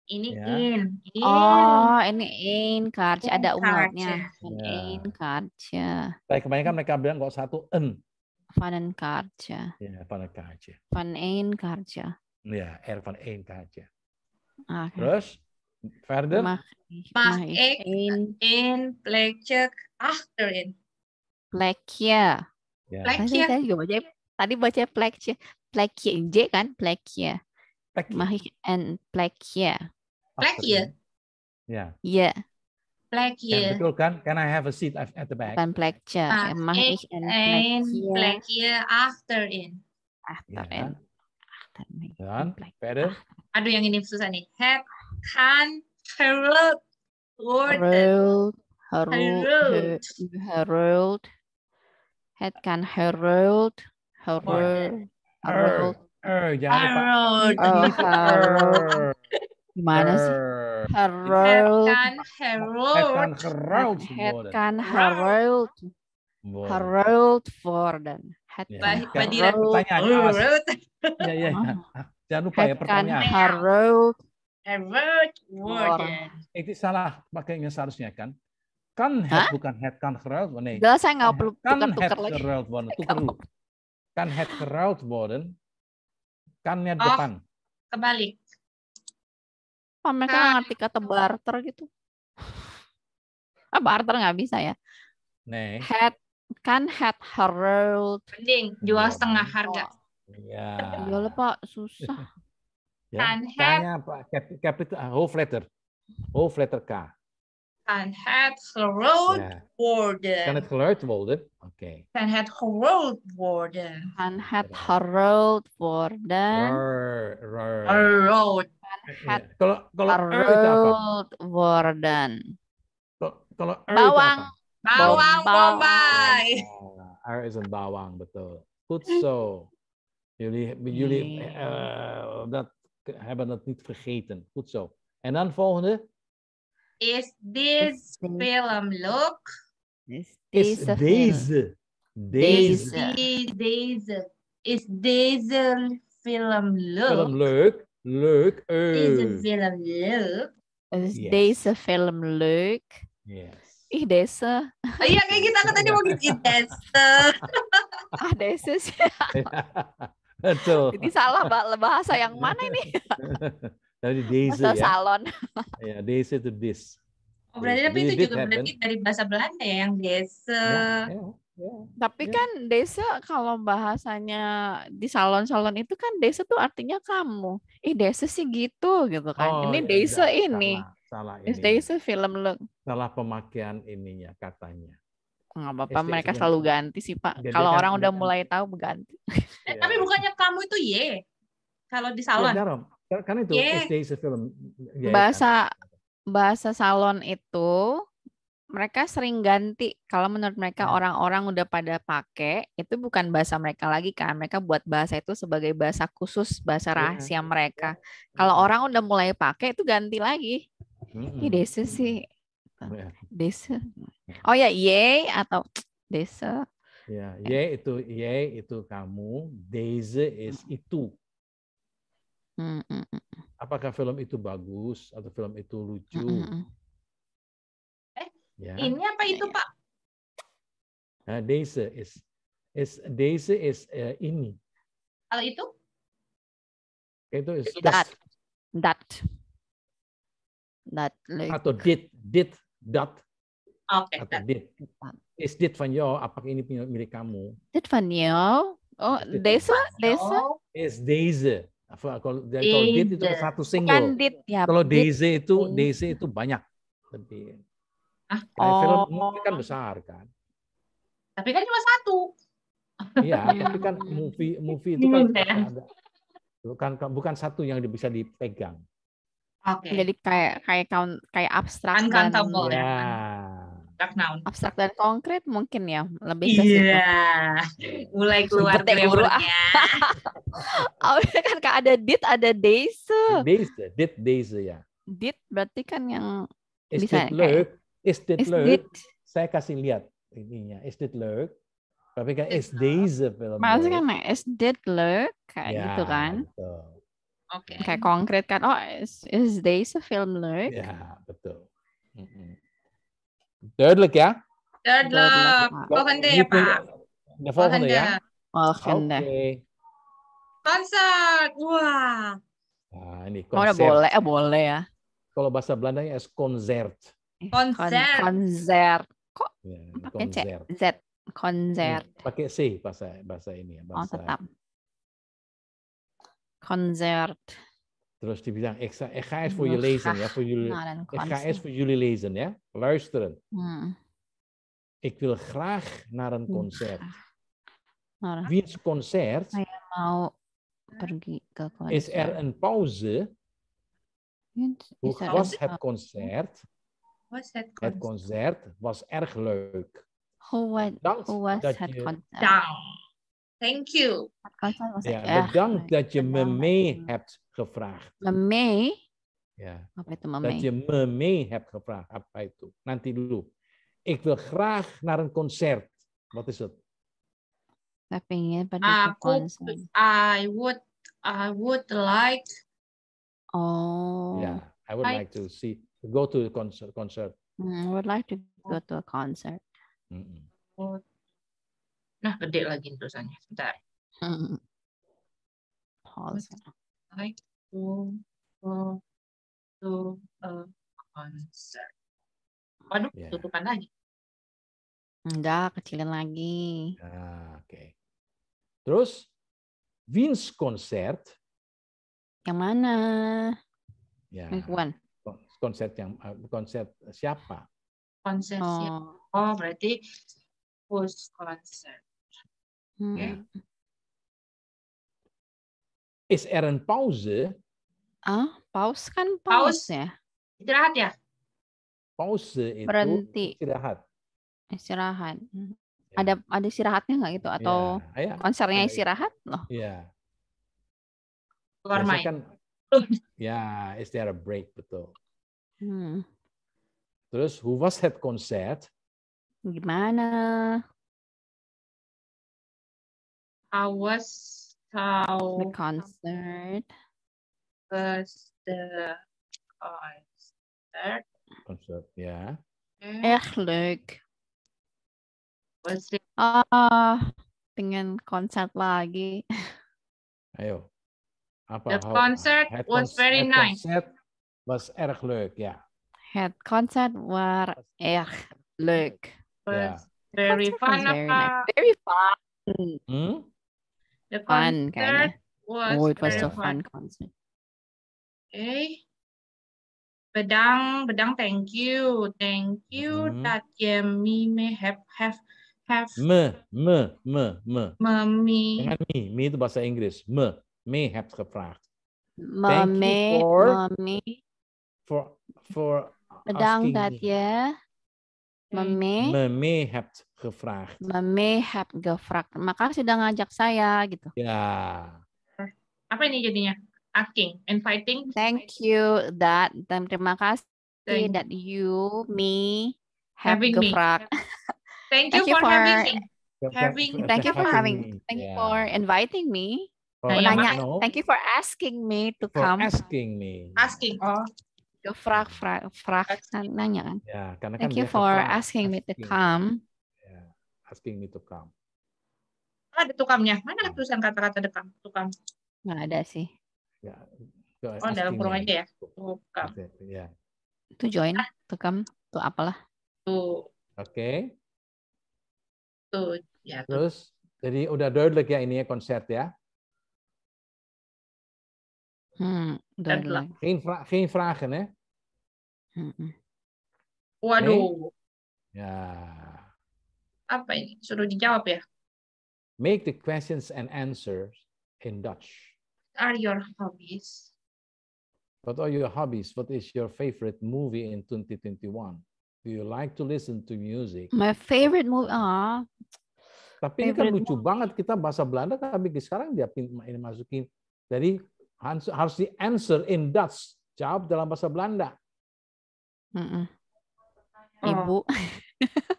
ini ya. in. in. Oh, ini in karja ada umlautnya. Ya. Ya. In karja. Tapi kebanyakan mereka bilang kok satu n. en. Vanen karja. Ya, vanen karja. Van in karja. Ya, r van in karja. Okay. Terus Verder? Mach ik, mag in, in plekje achterin. Plekje. Plekje. Tadi baca, tadi baca plekje. in J kan? Plekje. plekje. Mag ik en plekje. Plekje. Ya. Yeah. Ya. Plekje. Ya, betul kan? Can I have a seat at the back? Bukan plekje. Mach ik en plekje. Plekje achterin. Achterin. Ya. Achterin. Dan, verder? Aduh yang ini susah nih. Have kan, Harold, Harold, Harold, Harold, head kan Harold, Harold, Harold. Harold. Oh, Harold. Gimana sih? Harold. Head kan Harold. Head kan Harold. Head kan Harold. Harold Forden. Ya, kan ya. Harold. Ya, ya, ya. Jangan lupa ya kan pertanyaan. Harold Harvard Warden. Itu salah pakainya seharusnya kan? Kan head huh? bukan head kan Gerald Warden. Gak saya nggak perlu kan head Gerald itu tuker Kan head Gerald Kan Kannya oh, depan. Kebalik. Oh, mereka nggak ngerti kata barter gitu. [laughs] Ah, barter nggak bisa ya. Nih. Head kan head Harold. Mending jual iya. setengah harga. Iya. Oh. Ya susah. [laughs] Can capital eh, hoofdletter. Hoofdletter K. Kan het gerold worden. Kan het geluid worden? Oké. Okay. Kan het gerold worden. Kan het gerold worden. Kan het gerold worden. Kalau bawang. Bawang bombay. Er is een bawang, betul. Goed zo. Jullie, jullie uh, dat hebben dat niet vergeten. Goed zo. En dan volgende. Is deze film leuk? Is deze. Deze. Deze. Is deze film leuk? Film leuk. Leuk. Uh. Deze film leuk. Is yes. deze film leuk? Yes. Ih, deze. Oh, iya, kayak kita kan tadi mau gitu. Ih, deze. ah, deze sih. [laughs] Betul. Jadi salah bahasa yang mana ini? [laughs] dari daisy bahasa ya. salon. ya, daisy itu this. Oh, berarti tapi itu juga berarti dari bahasa Belanda ya yang desa. Ya, ya, ya, tapi ya. kan desa kalau bahasanya di salon-salon itu kan desa tuh artinya kamu. Ih desa sih gitu gitu kan. Oh, ini ya, desa ini. Salah, salah ini. Desa film look. Salah pemakaian ininya katanya nggak apa-apa iya mereka iya. selalu ganti sih pak kalau kan, orang iya udah kan. mulai tahu berganti [laughs] eh, tapi bukannya kamu itu ye kalau di salon ya, karena itu yeah. film kan. bahasa bahasa salon itu mereka sering ganti kalau menurut mereka hmm. orang-orang udah pada pakai itu bukan bahasa mereka lagi kan mereka buat bahasa itu sebagai bahasa khusus bahasa rahasia mereka kalau hmm. orang udah mulai pakai itu ganti lagi mm -hmm. ini sih Gitu. Iya. Desa. Iya. Oh ya, ye atau desa. Ya, ye itu ye itu kamu, desa is mm. itu. Mm, mm, Apakah film itu bagus atau film itu lucu? eh, ya. ini apa itu Pak? Nah, desa is is desa is uh, ini. Kalau itu? Itu is that. That. That. that like... Atau did did dat okay, atau dit, Is dit van jou? Apakah ini milik kamu? Dit van jou? Oh, Desa? Desa? Is Deze. Kalau kalau dit itu satu single. Bukan dit, ya, kalau Deze itu Deze itu banyak lebih. Ah, oh. Film kan besar kan. Tapi kan cuma satu. Iya, [laughs] tapi kan movie movie itu kan ada, bukan bukan satu yang bisa dipegang. Okay. Jadi kayak kayak count kayak abstrak dan iya. ya. Kan? Abstrak noun. Abstrak dan konkret mungkin ya lebih ke Iya. Yeah. Mulai keluar grammar ah [laughs] oh, iya kan Kak ada did ada days. Days, did days ya. Did berarti kan yang is bisa did ya, is did look. Saya kasih lihat ininya. Is did look? Tapi kan is days Maksudnya kan is did look kayak ya, gitu kan. Oke. Okay. Kayak konkret kan. Oh, is, is this a film look? Ya, betul. Mm -hmm. Third look ya. Third look. Volgende ya, Pak. De volgende ya. Volgende. Oh, concert. Wah. Nah, ini konsert. Oh, boleh, eh, boleh ya. Kalau bahasa Belandanya es konsert eh, Konser. Konser. Kok? Ya, konser. Z. Konser. Iya, pakai C bahasa bahasa ini ya. Oh, bahasa, oh, tetap. concert. Terus die ik, ga, ik ga eens voor je lezen. Ja, voor jullie, ik ga eens voor jullie lezen, ja. luisteren. Hmm. Ik wil graag naar een concert. Wie is concert? concert. Is er een pauze? Hoe was het concert? het concert? was erg leuk. hoe was het concert? Thank you. Ja, bedankt dat je me mee hebt gevraagd. Me mee? Ja. Ya. Apa itu me mee? Dat je me mee hebt gevraagd. Apa itu? Nanti dulu. Ik wil graag naar een concert. Wat is het? Ik wil naar een concert. I would, like. Oh. Yeah, I would I... like to see, go to the concert. concert. Mm, I would like to go oh. to a concert. Mm -mm. Would Nah, gede lagi tulisannya. Sebentar. Hmm. Like Waduh, yeah. tutupan lagi. Enggak, kecilin lagi. Ah, oke. Okay. Terus Vince concert. Yang mana? Ya. Yeah. Konser yang konser ah, siapa? Konser oh. siapa? Oh, oh berarti post konser Okay. Ya. Hmm. Is Aaron Pause? Ah, Pause kan pause, pause. ya. Istirahat ya? Pause itu Berhenti. istirahat. Istirahat. Hmm. Ya. Ada ada istirahatnya nggak gitu atau ya, ya. konsernya istirahat loh? Iya. Keluar main. Kan, [laughs] ya, is there a break betul. Hmm. Terus who was at concert? Gimana? How was how the concert? Was the concert? Concert, yeah. Mm. Eh, look. Was it? Ah, uh, pengen concert lagi. Ayo. Apa, the how, concert was concert, very nice. Concert was erg leuk, ja. Yeah. Het concert was erg leuk. Was yeah. very, fun was very, nice. very fun. Very hmm? fun. The fun kayaknya. Was oh, it was a fun, fun concert. Oke. Eh? Okay. Bedang, bedang thank you. Thank you mm -hmm. that Yemi may have have have me me me me mami Jangan me me itu bahasa Inggris me me, have gevraagd mami mami for for bedang that ya Mame. Hmm. Mame hap hebt gevraagd. Mame hebt gevraagd. Maka sudah ngajak saya gitu. Ya. Apa ini jadinya? Asking, inviting. Thank you that dan terima kasih Thank that you me have me Thank, Thank you for, for having me. Having, thank you for having, having thank you yeah. for inviting me. For, nah, iya, Thank you for asking me to for come. Asking me. Asking. Oh frak frag, frag, nanya kan. Ya, karena kan Thank kan you for asking, ya, asking me to come. Yeah, asking me to come. Ada tukamnya. Mana ada ya. tulisan kata-kata dekam, tukam? Nggak ada sih. Ya, oh, dalam kurung aja ya. Tukam. Ya. yeah. Itu join, ah. tukam, itu apalah. To. Oke. Okay. ya. Tuh. Terus, jadi udah lagi ya ini ya konser ya. Hmm, Geen, vra geen vragen, hè? Mm Waduh. Nee? Ya. Apa ini? Suruh dijawab ya? Make the questions and answers in Dutch. What are your hobbies? What are your hobbies? What is your favorite movie in 2021? Do you like to listen to music? My favorite movie. Ah. Tapi ini kan lucu movie. banget kita bahasa Belanda kan, tapi sekarang dia masukin Jadi harus di answer in Dutch. Jawab dalam bahasa Belanda. Mm -mm. Ibu.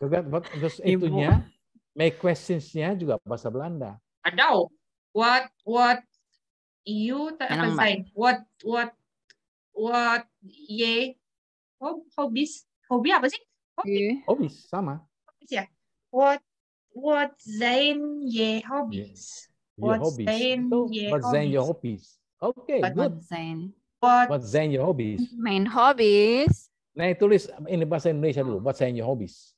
Juga, [laughs] terus Ibu. itunya, make questionsnya juga bahasa Belanda. Ada. what what you apa What what what ye hobis hobi apa sih? Hobi. Hobis sama. Hobis ya. What what zijn ye hobbies? What zain ye hobbies? Oke, okay, What good. Zen? What, what Zen your hobbies? Main hobbies. Nah, tulis ini bahasa Indonesia dulu. What Zen your hobbies?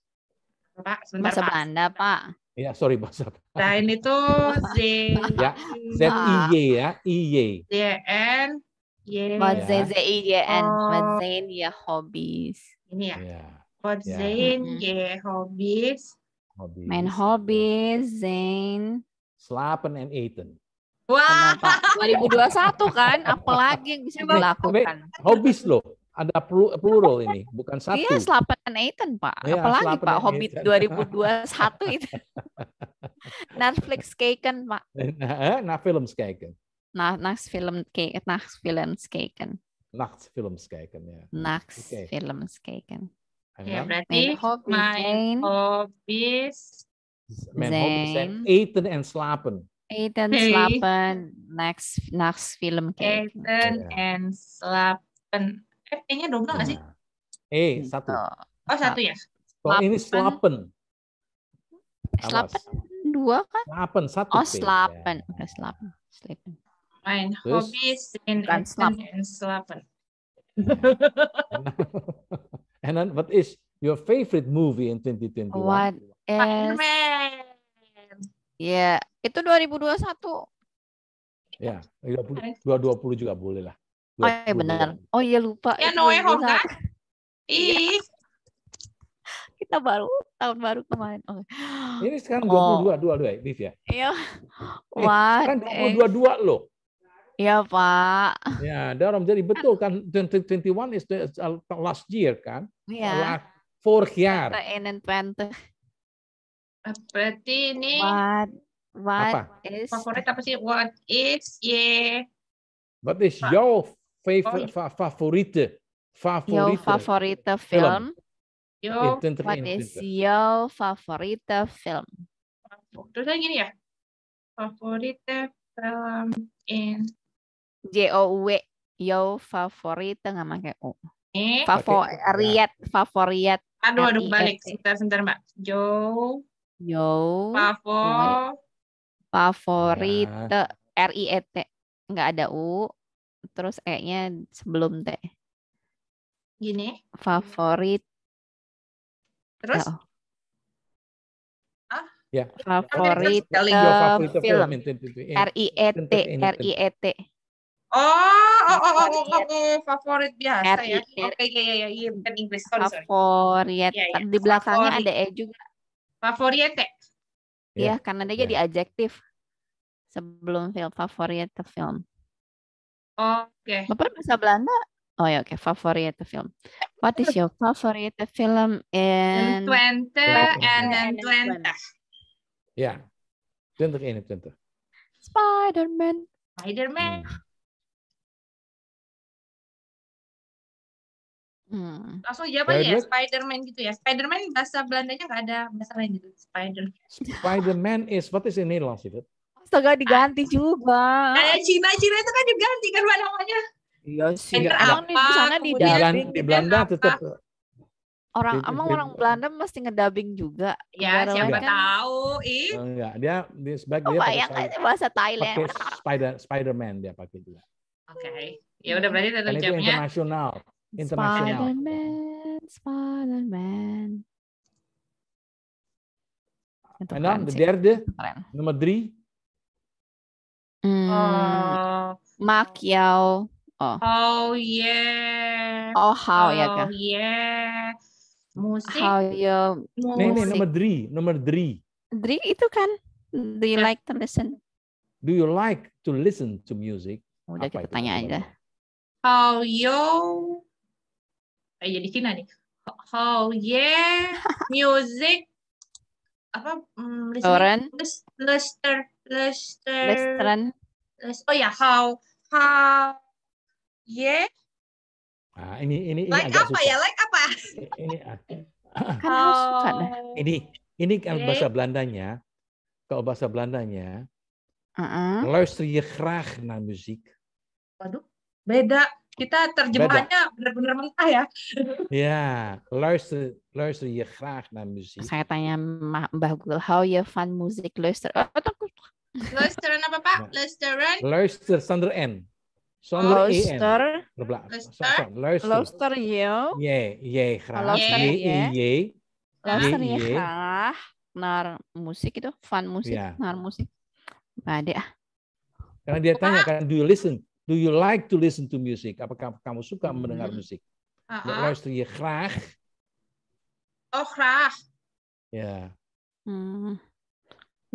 Pak, sebentar, bahasa Pak. Belanda, Pak. Ya, sorry bahasa. Nah, ini tuh Z. [laughs] ya, Z ah. I Y ya, I Y. Z N Y. What Z Z I Y N. What Zen your hobbies? Ini ya. Yeah. What yeah. Zen mm-hmm. your hobbies? Hobbies. Main hobbies, Zain. Slapen and eten. Wah. Kenapa? 2021 kan, apalagi yang bisa dilakukan. hobi? Lo Ada plural ini, bukan satu. Iya, selapan Ethan, Pak. Ya, apalagi Slapen Pak, hobi 2021 itu. [laughs] Netflix Kaken, Pak. Eh, nah, eh, nah, nah, nah film Kaken. Nah, nah film Kaken, nah film Kaken. Ya. film Kaken, ya. Nah, okay. film Kaken. Ya berarti hobi. Hobi. mijn hobi zijn eten and slapen. Ethan okay. Slapen next next film kayak Ethan okay. Gitu. Iya. and Slapen eh kayaknya double nggak sih eh satu oh satu ya nah, Slapen. ini Slapen Slapen dua kan Slapen satu oh Slapen ya. oke Slapen Slapen main hobi sin dan Slapen. Slapen [laughs] and then what is your favorite movie in 2021 what is Spider-Man Iya, itu 2021. Ya, 30, 2020 juga boleh lah. oh iya benar. Oh iya lupa. Ya Noe kan? Ih. Kita baru tahun baru kemarin. Oh. Ini sekarang 22 oh. 22 Liv eh, ya. Iya. Wah. Eh, kan 22 eh. dua loh. Iya, Pak. Ya, Darom jadi betul kan 2021 is the uh, last year kan? Iya. Yeah. For here. Eh, berarti ini what what apa? is favorit apa sih? What is ye? What is your favorite fa favorite favorite your favorite film? Your, what is your favorite film? Terus ini ya? Favorite film in J O W yo favorit nggak pakai o eh? favorit favorit aduh aduh e balik sebentar sebentar mbak Joe Yo. favorit Ya. R I E T. Enggak ada U. Terus E-nya sebelum T. Gini. Favorit. Terus? Oh. Ya. Favorit kan eh, film. R I E T R I E T. Oh, oh, oh, oh, oh, favorit oh, oh, biasa ya. E Oke, ya, ya, ya, bukan Inggris. Sorry, sorry. Favorit. Iya, iya. Di belakangnya ada e juga. Favorite. Iya, yeah. karena dia yeah. adjektif sebelum film favorite film. Oke. Okay. Bapak bahasa Belanda? Oh ya, oke. Okay. Favorite film. What is your favorite film in... 20 iya, iya. and 20. Ya. 20 ini, 20. Spider-Man. Spider-Man. Hmm. Hmm. Langsung jawab iya pak ya Spider-Man gitu ya. Spider-Man bahasa Belandanya nggak ada bahasa lain gitu. Spider. Spider-Man is what is in Nederlands itu? Astaga diganti ah. juga. Kayak Cina-Cina itu kan diganti kan namanya. Iya sih. Enter apa, di sana di, Belanda di Belanda tetap orang emang orang Belanda mesti ngedabing juga. Ya siapa kan? tahu ih. Eh. Enggak, dia di sebagai dia bayang bahasa Thailand. Pakai Spider Spider-Man dia pakai juga. Oke. Okay. Ya udah berarti tetap jamnya. internasional. International. Spider-Man, Spider-Man. En dan de derde, keren. nummer drie. Mm, oh. Maak jou. Oh. oh yeah. Oh, how ya kak? Oh yeah. Musik. Hou je. Nee, nee, nummer drie. Nummer drie. Drie itu kan? Do you kan. like to listen? Do you like to listen to music? Udah Apa kita tanya aja. How you kayak eh, jadi Cina nih how oh, yeah music apa um, Lauren Lester Lester Lestern oh ya yeah. how how yeah nah, ini ini like ini agak apa susah. ya like apa ini ah. kan oh. ini ini kan okay. bahasa Belandanya kalau bahasa Belandanya uh -uh. luister je graag naar muziek waduh beda kita terjemahannya benar-benar mentah ya. Ya, luister, luister je graag naar muziek. Saya tanya Mbah Google, how you fun music, luister? Oh, luisteren apa Pak? Nah. Luisteren? Luister, zonder N. Zonder e luister. EN. Luister. Luister. Luister je. Ye, ye graag. Luister je. J, Luister je graag naar muziek itu, fun muziek, ja. Iya. naar muziek. Nah, dia. Karena dia tanya kan, do you listen? Do you like to listen to music? Apakah kamu suka mm-hmm. mendengar musik? Uh-huh. Luister je graag? Oh, graag. Ja. Ya. Mm.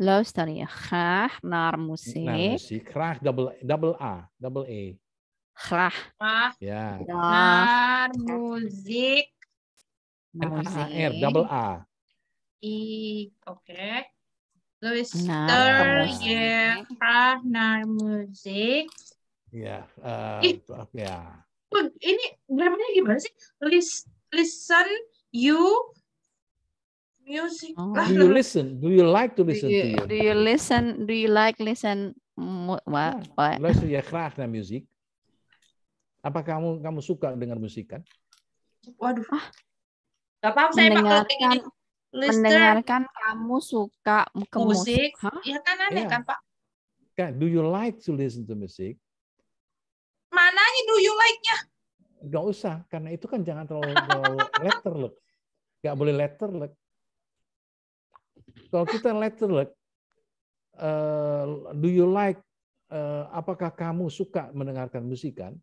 Luister je graag ya, naar musik? Naar musik. Graag double, double A, double E. Graag. Graag. Ja. Ya. Graag. Naar muziek. R, double A. I, oké. Okay. Luister je graag naar muziek? Iya. Uh, ya. Ini gramernya gimana sih? Listen, listen you music. Oh. Lah, do you listen? Do you like to listen do you, to you? Do you listen? Do you like listen? What? what? Luister je graag naar muziek? Apa kamu kamu suka dengar musik kan? Waduh. Ah. Gak paham saya pak. ini. Lister. Mendengarkan kamu suka ke musik. musik. Huh? Ya kan aneh yeah. kan Pak? Do you like to listen to music? nih do you like-nya? Gak usah, karena itu kan jangan terlalu, terlalu letter look. Gak boleh letter look. Kalau kita letter look, uh, do you like, uh, apakah kamu suka mendengarkan musik kan?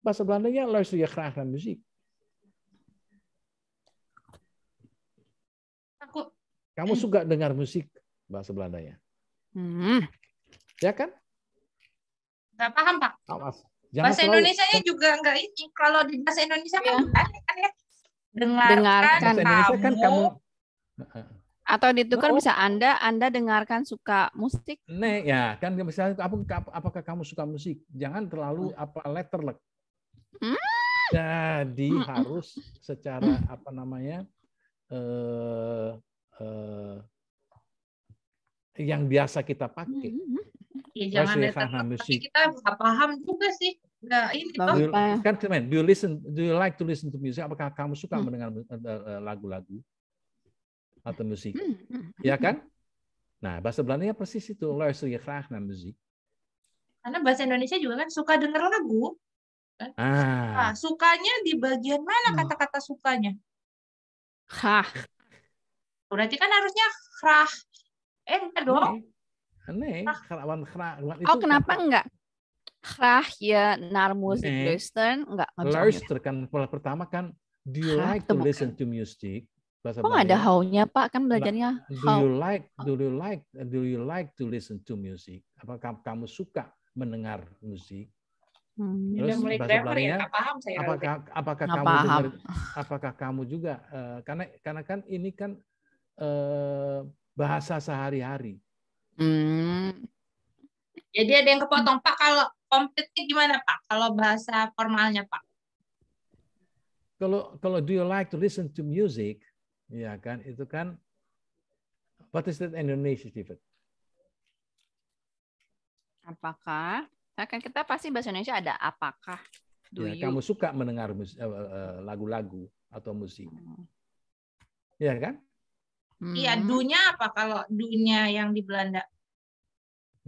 Bahasa Belanda-nya, je graag naar musik. Aku. Kamu suka dengar musik bahasa Belandanya? Hmm. Ya kan? Gak paham, Pak. Awas. Jangan bahasa Indonesia nya juga enggak ini. Kalau di bahasa Indonesia kan iya. ya. kan kan ya. Dengarkan, dengarkan kan kamu. Kan kamu atau ditukar oh. bisa Anda Anda dengarkan suka musik. Nek ya, kan misalnya apakah, apakah kamu suka musik? Jangan terlalu hmm. apa letterlek. Hmm. Jadi hmm. hmm. harus secara apa namanya? eh uh, uh, yang biasa kita pakai. Ya, jangan tapi kita nggak paham juga sih. Nah, ini do, kan kemarin, do you listen, do you like to listen to music? Apakah kamu suka hmm. mendengar eh, eh, eh, lagu-lagu atau musik? Hmm. Ya kan? Nah, bahasa Belanda Belandanya persis itu. Lo harus lihat naar Karena bahasa Indonesia juga kan suka dengar lagu. Kan? Ah. Nah, sukanya di bagian mana kata-kata sukanya? Hah. Berarti kan harusnya krah Eh, enggak dong. Aneh. Kerawan kerawan oh, itu. Oh, kenapa enggak? Krah ya nar musik nee. enggak Listen kan pertama kan do you like to listen to music? Bahasa Kok ada how-nya Pak kan nah, belajarnya do you like do you like do you like to listen to music? Apakah kamu suka mendengar musik? Hmm. Terus Udah mulai ya, paham saya. Apakah apakah kamu paham. apakah kamu juga uh, karena karena kan ini kan uh, bahasa sehari-hari. Hmm. Jadi ada yang kepotong Pak kalau komplitnya gimana Pak? Kalau bahasa formalnya Pak? Kalau kalau do you like to listen to music, ya kan itu kan what is that Indonesia David? Apakah? Kan kita pasti bahasa Indonesia ada apakah? Do ya, you? Kamu suka mendengar eh, eh, lagu-lagu atau musik? Hmm. Ya kan? Iya, hmm. Iya, dunya apa kalau dunya yang di Belanda?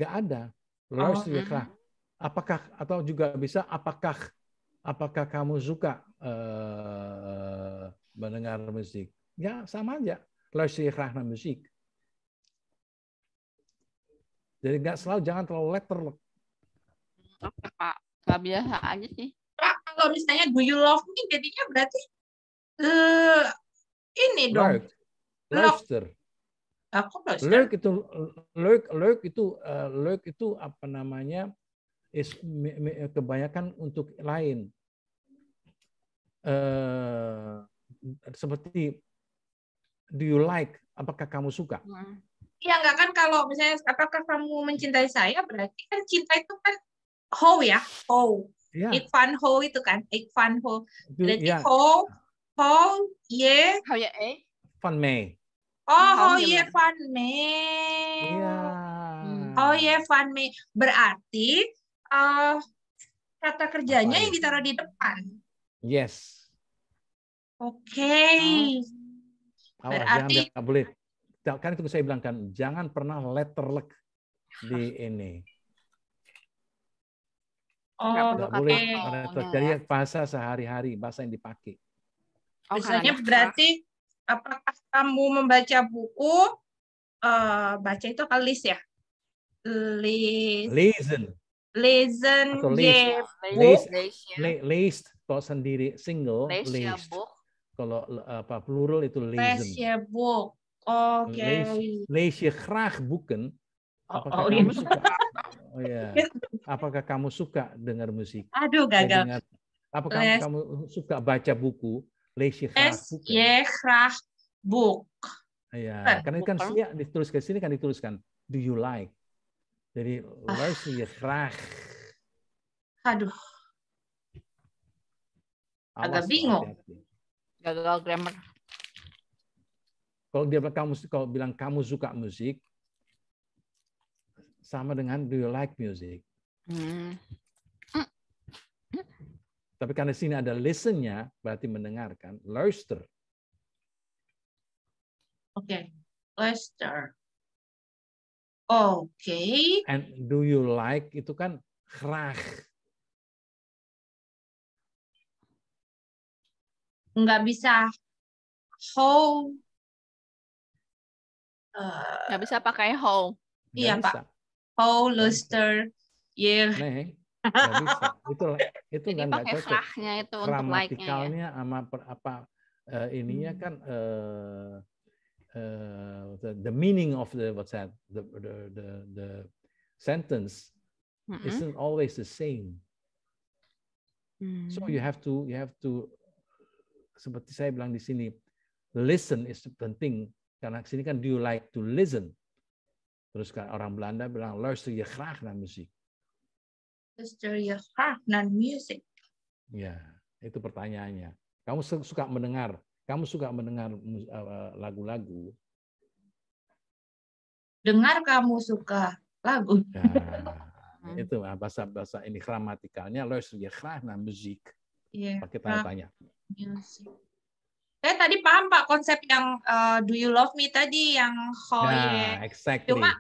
Gak ada. Lars oh, hmm. Apakah atau juga bisa apakah apakah kamu suka uh, mendengar musik? Ya sama aja. Luisteren naar musik. Jadi nggak selalu jangan terlalu letter. pak, nggak biasa aja sih. Pak kalau misalnya do you love me jadinya berarti uh, ini dong. Right. Leicester. Aku ah, itu Leuk Leuk itu eh, Leuk itu apa namanya? Is me, me, kebanyakan untuk lain. Uh, seperti do you like? Apakah kamu suka? Hmm. Iya enggak kan kalau misalnya apakah kamu mencintai saya berarti kan cinta itu kan how ya? How. Yeah. Iya. It fun ho itu kan. It fun ho. Berarti yeah. ho, ho, ye. Ho ya eh. Fun mei. Oh, oh ye fan me. Iya. ye fan me. berarti uh, kata kerjanya oh, yang iya, iya. Oh iya, eh, ya? ditaruh di depan. Yes. Oke. Okay. Oh. berarti jangan, jangan boleh. Kan itu saya bilangkan, jangan pernah letter luck di ini. Oh, nggak boleh. Jadi bahasa sehari-hari, bahasa yang dipakai. Oh, Misalnya berarti apakah kamu membaca buku uh, baca itu apa list ya list listen listen yeah, list ya. list kok sendiri single list, ya, list. kalau apa plural itu listen lees ya, book oke okay. lees, lees graag boeken apakah oh, kamu iya. suka oh, ya. apakah kamu suka dengar musik aduh gagal apakah kamu suka baca buku Lees je graag karena kan het kan dituliskan sini kan dituliskan do you like. Jadi ah. luister je graag. Aduh. Agak bingung. Gagal grammar. Kalau dia bilang kamu kalau bilang kamu suka musik sama dengan do you like music. Hmm. Tapi karena sini ada listennya, berarti mendengarkan. loister. Oke, okay. Oke. Okay. And do you like itu kan graag. Enggak bisa how uh, eh, nggak bisa pakai how. iya, bisa. Pak. How luster. year itu itu kan pakai cocok. itu untuk like-nya ya? sama per, apa uh, ininya hmm. kan uh, uh, the, meaning of the what's that the the the, the sentence mm -hmm. isn't always the same. Hmm. So you hmm. have to you have to seperti saya bilang di sini listen is penting karena sini kan do you like to listen. Terus kan orang Belanda bilang luister je graag naar muziek history your heart not music? Ya, itu pertanyaannya. Kamu suka mendengar, kamu suka mendengar eh, eh, lagu-lagu? Dengar kamu suka lagu. Ya, [laughs] itu bahasa-bahasa ini gramatikalnya sudah ya krahna musik. Yeah, Pakai tanya tanya. eh tadi paham Pak konsep yang uh, do you love me tadi yang hoye. Oh, nah, iya. exactly. Cuma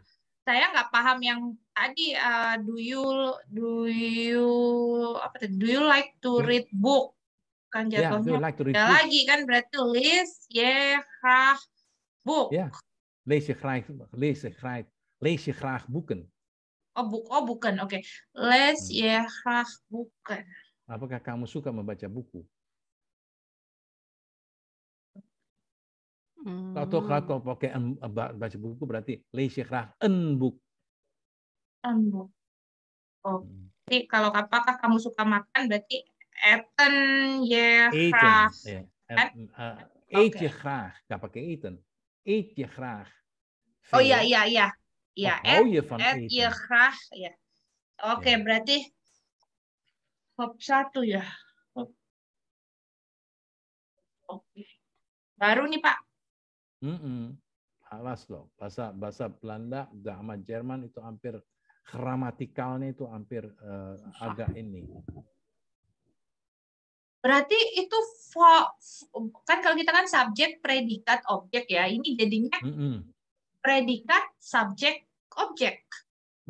saya nggak paham yang tadi uh, do you do you apa do you like to hmm. read book kan ya, jatuhnya yeah, like lagi kan berarti list ya graag boek yeah. lees je graag lees je graag lees je graag boeken oh buk oh bukan oke okay. Hmm. lees je graag boeken apakah kamu suka membaca buku Tato hmm. kato pakai baca buku berarti en buk. En buk. Oh. Hmm. Jadi kalau apakah kamu suka makan berarti eten yehrah. Iya. Kan? Eh, Eet je graag. Gak pakai eten. Eet je graag. Oh iya, iya iya iya. Oh, oh, iya, hou je van eten? je graag. Ya. Oke, iya. berarti top satu ya. Baru nih Pak, Mm -mm. Alas loh, bahasa bahasa Belanda, sama Jerman itu hampir gramatikalnya itu hampir uh, agak ini. Berarti itu kan kalau kita kan subjek, predikat, objek ya. Ini jadinya mm -mm. predikat, subjek, objek.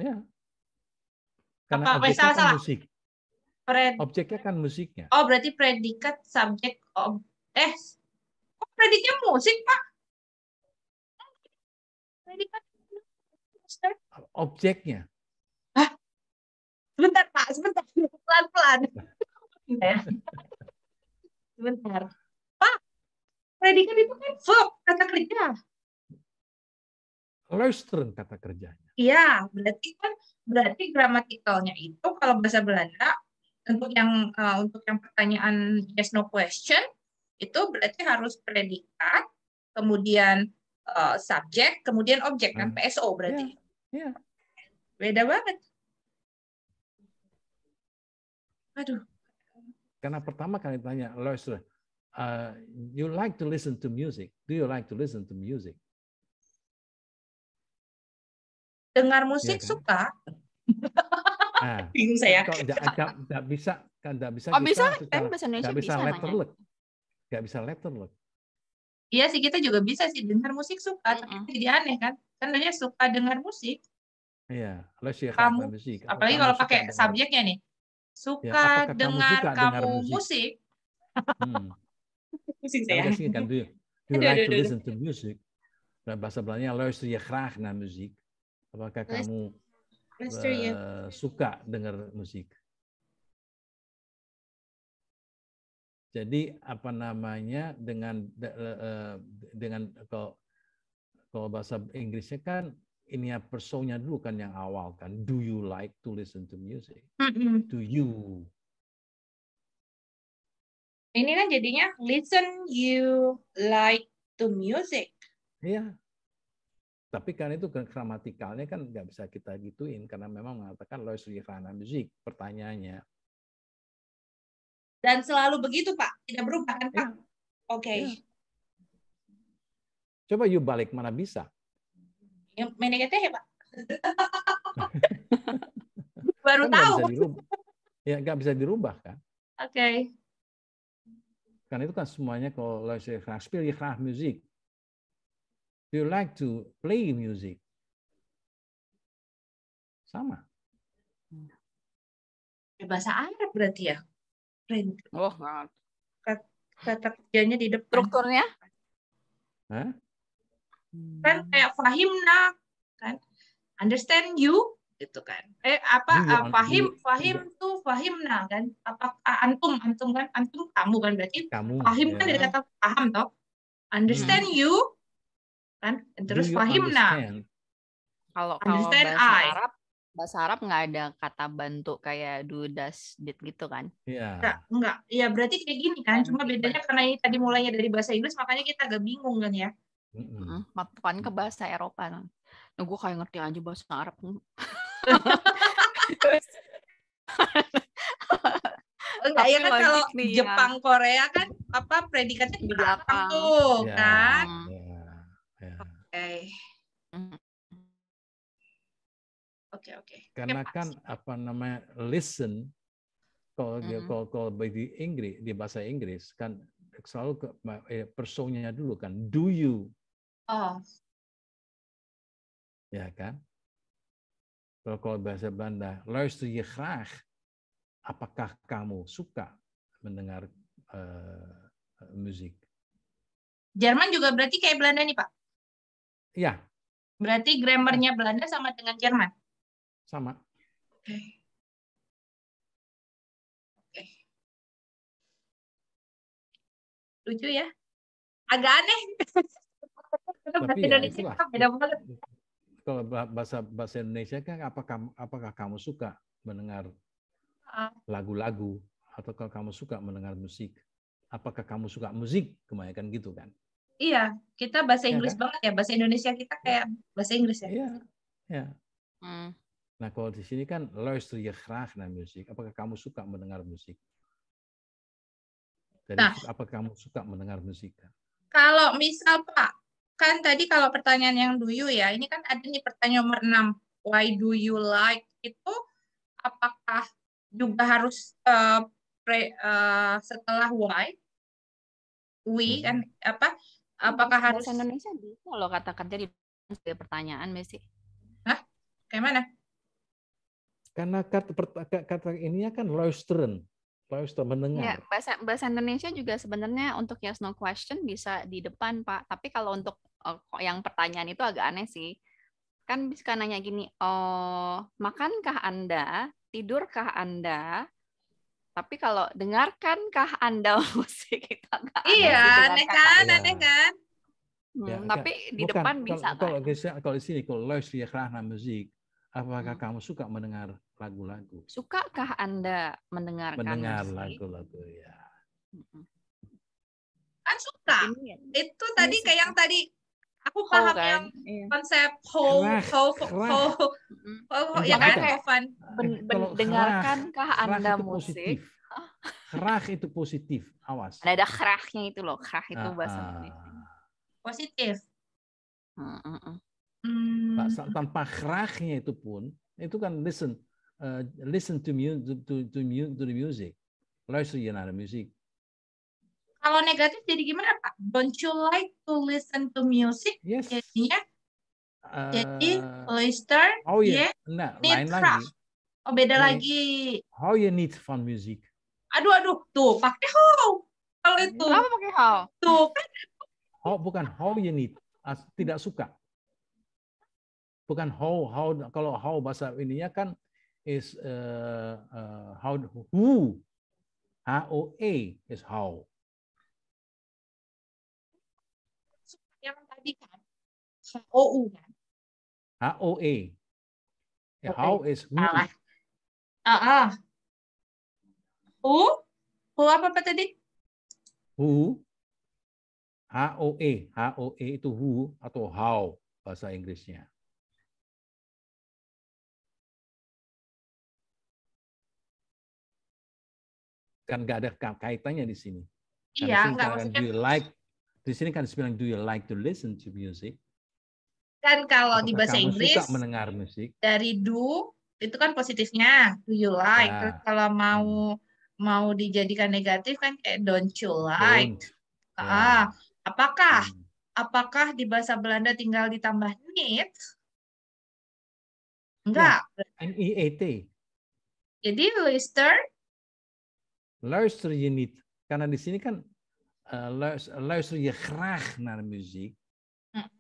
Ya. Karena Apa, salah, kan salah. musik. Pred... Objeknya kan musiknya. Oh, berarti predikat, subjek, ob... eh, kok prediknya musik, Pak? Kan Objeknya. Sebentar Pak, sebentar. Pelan-pelan. Iya. sebentar. Pak, predikat itu kan verb, kata kerja. Luisteren kata kerjanya. Iya, berarti kan berarti gramatikalnya itu kalau bahasa Belanda untuk yang uh, untuk yang pertanyaan yes no question itu berarti harus predikat kemudian Eh, subjek kemudian objek kan hmm. PSO berarti. Yeah. Yeah. Beda banget. Aduh. Karena pertama kali tanya, Lois, uh, you like to listen to music? Do you like to listen to music? Dengar iya musik kan? suka. Nah, [laughs] Bingung saya. Tidak bisa, kan tidak bisa. Oh bisa, kan bisa Indonesia bisa. Tidak bisa letterlock. Tidak bisa letterlock iya sih kita juga bisa sih dengar musik suka, mm -hmm. tapi jadi aneh kan? Karena suka dengar musik. Iya, kalau sih kamu, musik. Apalagi kalau pakai subjeknya nih, iya, suka ya, dengar kamu, kamu musik. musik? hmm. [laughs] Kan, do you, do like to listen to music? Dan nah, bahasa Belanda luister je graag naar muziek. Apakah kamu uh, suka dengar musik? Jadi apa namanya dengan e, dengan kalau kalau bahasa Inggrisnya kan ini ya personnya dulu kan yang awal kan. Do you like to listen to music? mm Do you? Ini kan jadinya listen you like to music. Iya. Tapi kan itu kan gramatikalnya kan nggak bisa kita gituin karena memang mengatakan lois rifana music pertanyaannya dan selalu begitu Pak, tidak berubah kan Pak? yeah. Oke. Okay. Iya. yeah. Coba yuk balik mana bisa? Yang menegate ya, Pak. [laughs] Baru kan tahu. ya nggak bisa dirubah kan? Oke. Okay. Karena itu kan semuanya kalau saya pilih ya musik. Do you like to play music? Sama. Ya, bahasa Arab berarti ya? keren. Oh, kata, kerjanya di depan. Strukturnya? Hah? Kan kayak fahimna, kan? Understand you, gitu kan. Eh apa uh, fahim fahim tuh tuh fahimna kan? Apa eh, antum antum kan antum kamu kan berarti kamu, fahim kan ya. kan dari kata paham toh. Understand hmm. you kan? Terus fahim you fahimna. Kalau kalau bahasa I. Arab bahasa Arab nggak ada kata bantu kayak do does did gitu kan? Iya. Enggak, Iya berarti kayak gini kan. Cuma gitu. bedanya karena ini tadi mulainya dari bahasa Inggris makanya kita agak bingung kan ya. Mm -hmm. ke bahasa Eropa kan. Nah, gue kayak ngerti aja bahasa Arab. [laughs] Enggak ya kan kalau nih, ya. Jepang ya. Korea kan apa predikatnya di belakang tuh yeah. kan. Yeah. Yeah. Oke. Okay. okay. Karena kan apa namanya listen kalau mm -hmm. kalau kalau di Inggris di bahasa Inggris kan selalu ke, eh, personnya dulu kan do you. Oh. Ya kan? Kalau, kalau bahasa Belanda luister je graag. Apakah kamu suka mendengar uh, eh, musik? Jerman juga berarti kayak Belanda nih, Pak? Ya. Berarti grammarnya Belanda sama dengan Jerman? Sama. Lucu ya? Agak aneh. [laughs] Tapi ya, Indonesia kan, beda banget. Kalau bahasa bahasa Indonesia kan apakah apakah kamu suka mendengar ah. lagu-lagu atau kalau kamu suka mendengar musik? Apakah kamu suka musik? Kebanyakan gitu kan? Iya, kita bahasa iya Inggris kan? banget ya. Bahasa Indonesia kita kayak iya. bahasa Inggris ya. Iya. Ya. Hmm. Nah kalau di sini kan luister je graag naar musik. Apakah kamu suka mendengar musik? Jadi, nah, apa kamu suka mendengar musik? Kalau misal Pak, kan tadi kalau pertanyaan yang do you ya, ini kan ada nih pertanyaan nomor 6, why do you like itu apakah juga harus uh, pre, uh, setelah why we hmm. kan apa apakah harus Indonesia bisa loh kata jadi pertanyaan Messi. Hah? Kayak mana? Karena kata, kata ini kan loisteren loisteren mendengar. Ya, bahasa, bahasa Indonesia juga sebenarnya untuk yes no question bisa di depan Pak. Tapi kalau untuk eh, yang pertanyaan itu agak aneh sih. Kan bisa nanya gini, oh makankah Anda, tidurkah Anda, tapi kalau dengarkankah Anda [laughs] musik itu agak Iya, aneh kan, aneh iya. kan. Ya, hmm, ya, tapi di depan bisa kalau, di sini kalau loisteren ya karena musik. Apakah hmm. kamu suka mendengar lagu-lagu? Sukakah Anda mendengarkan mendengar lagu-lagu ya? Kan suka. Ini, ya. itu ini iya, tadi suka. kayak yang tadi aku oh, paham oh, kan? yang iya. konsep whole whole whole, whole ya kan mendengarkan eh, kah Anda musik? Kerah itu positif, awas. Ada, ada kerahnya itu loh, Kerah itu bahasa uh. Positif. uh, uh hmm. tanpa keraknya itu pun itu kan listen uh, listen to, mu to, to, to, to the music music. kalau negatif jadi gimana pak don't you like to listen to music yes. jadinya uh, jadi oyster, oh yeah. yeah. nah lain lagi oh beda yeah. lagi how you need fun music aduh aduh tuh pakai how kalau iya. itu apa pakai how tuh kan how bukan how you need tidak suka bukan how how kalau how bahasa ininya kan is uh, uh, how who h o a is how yang tadi kan h o u kan h o a yeah, how is who ah ah uh, who who apa apa tadi who h o a h o a itu who atau how bahasa Inggrisnya kan nggak ada kaitannya di sini. Iya, nggak maksudnya. Do you like di sini kan bilang do you like to listen to music? Kan kalau Apakah di bahasa Inggris suka mendengar musik. Dari do itu kan positifnya do you like. Nah. Terus ah, kalau mau hmm. mau dijadikan negatif kan kayak don't you like. Don't. Ya. Ah, yeah. apakah hmm. apakah di bahasa Belanda tinggal ditambah need? Ya, Enggak. Yeah. N E A T. Jadi listen Luister je niet, karena di sini kan uh, kan, eh, luister, luister je graag naar muziek. Hmm.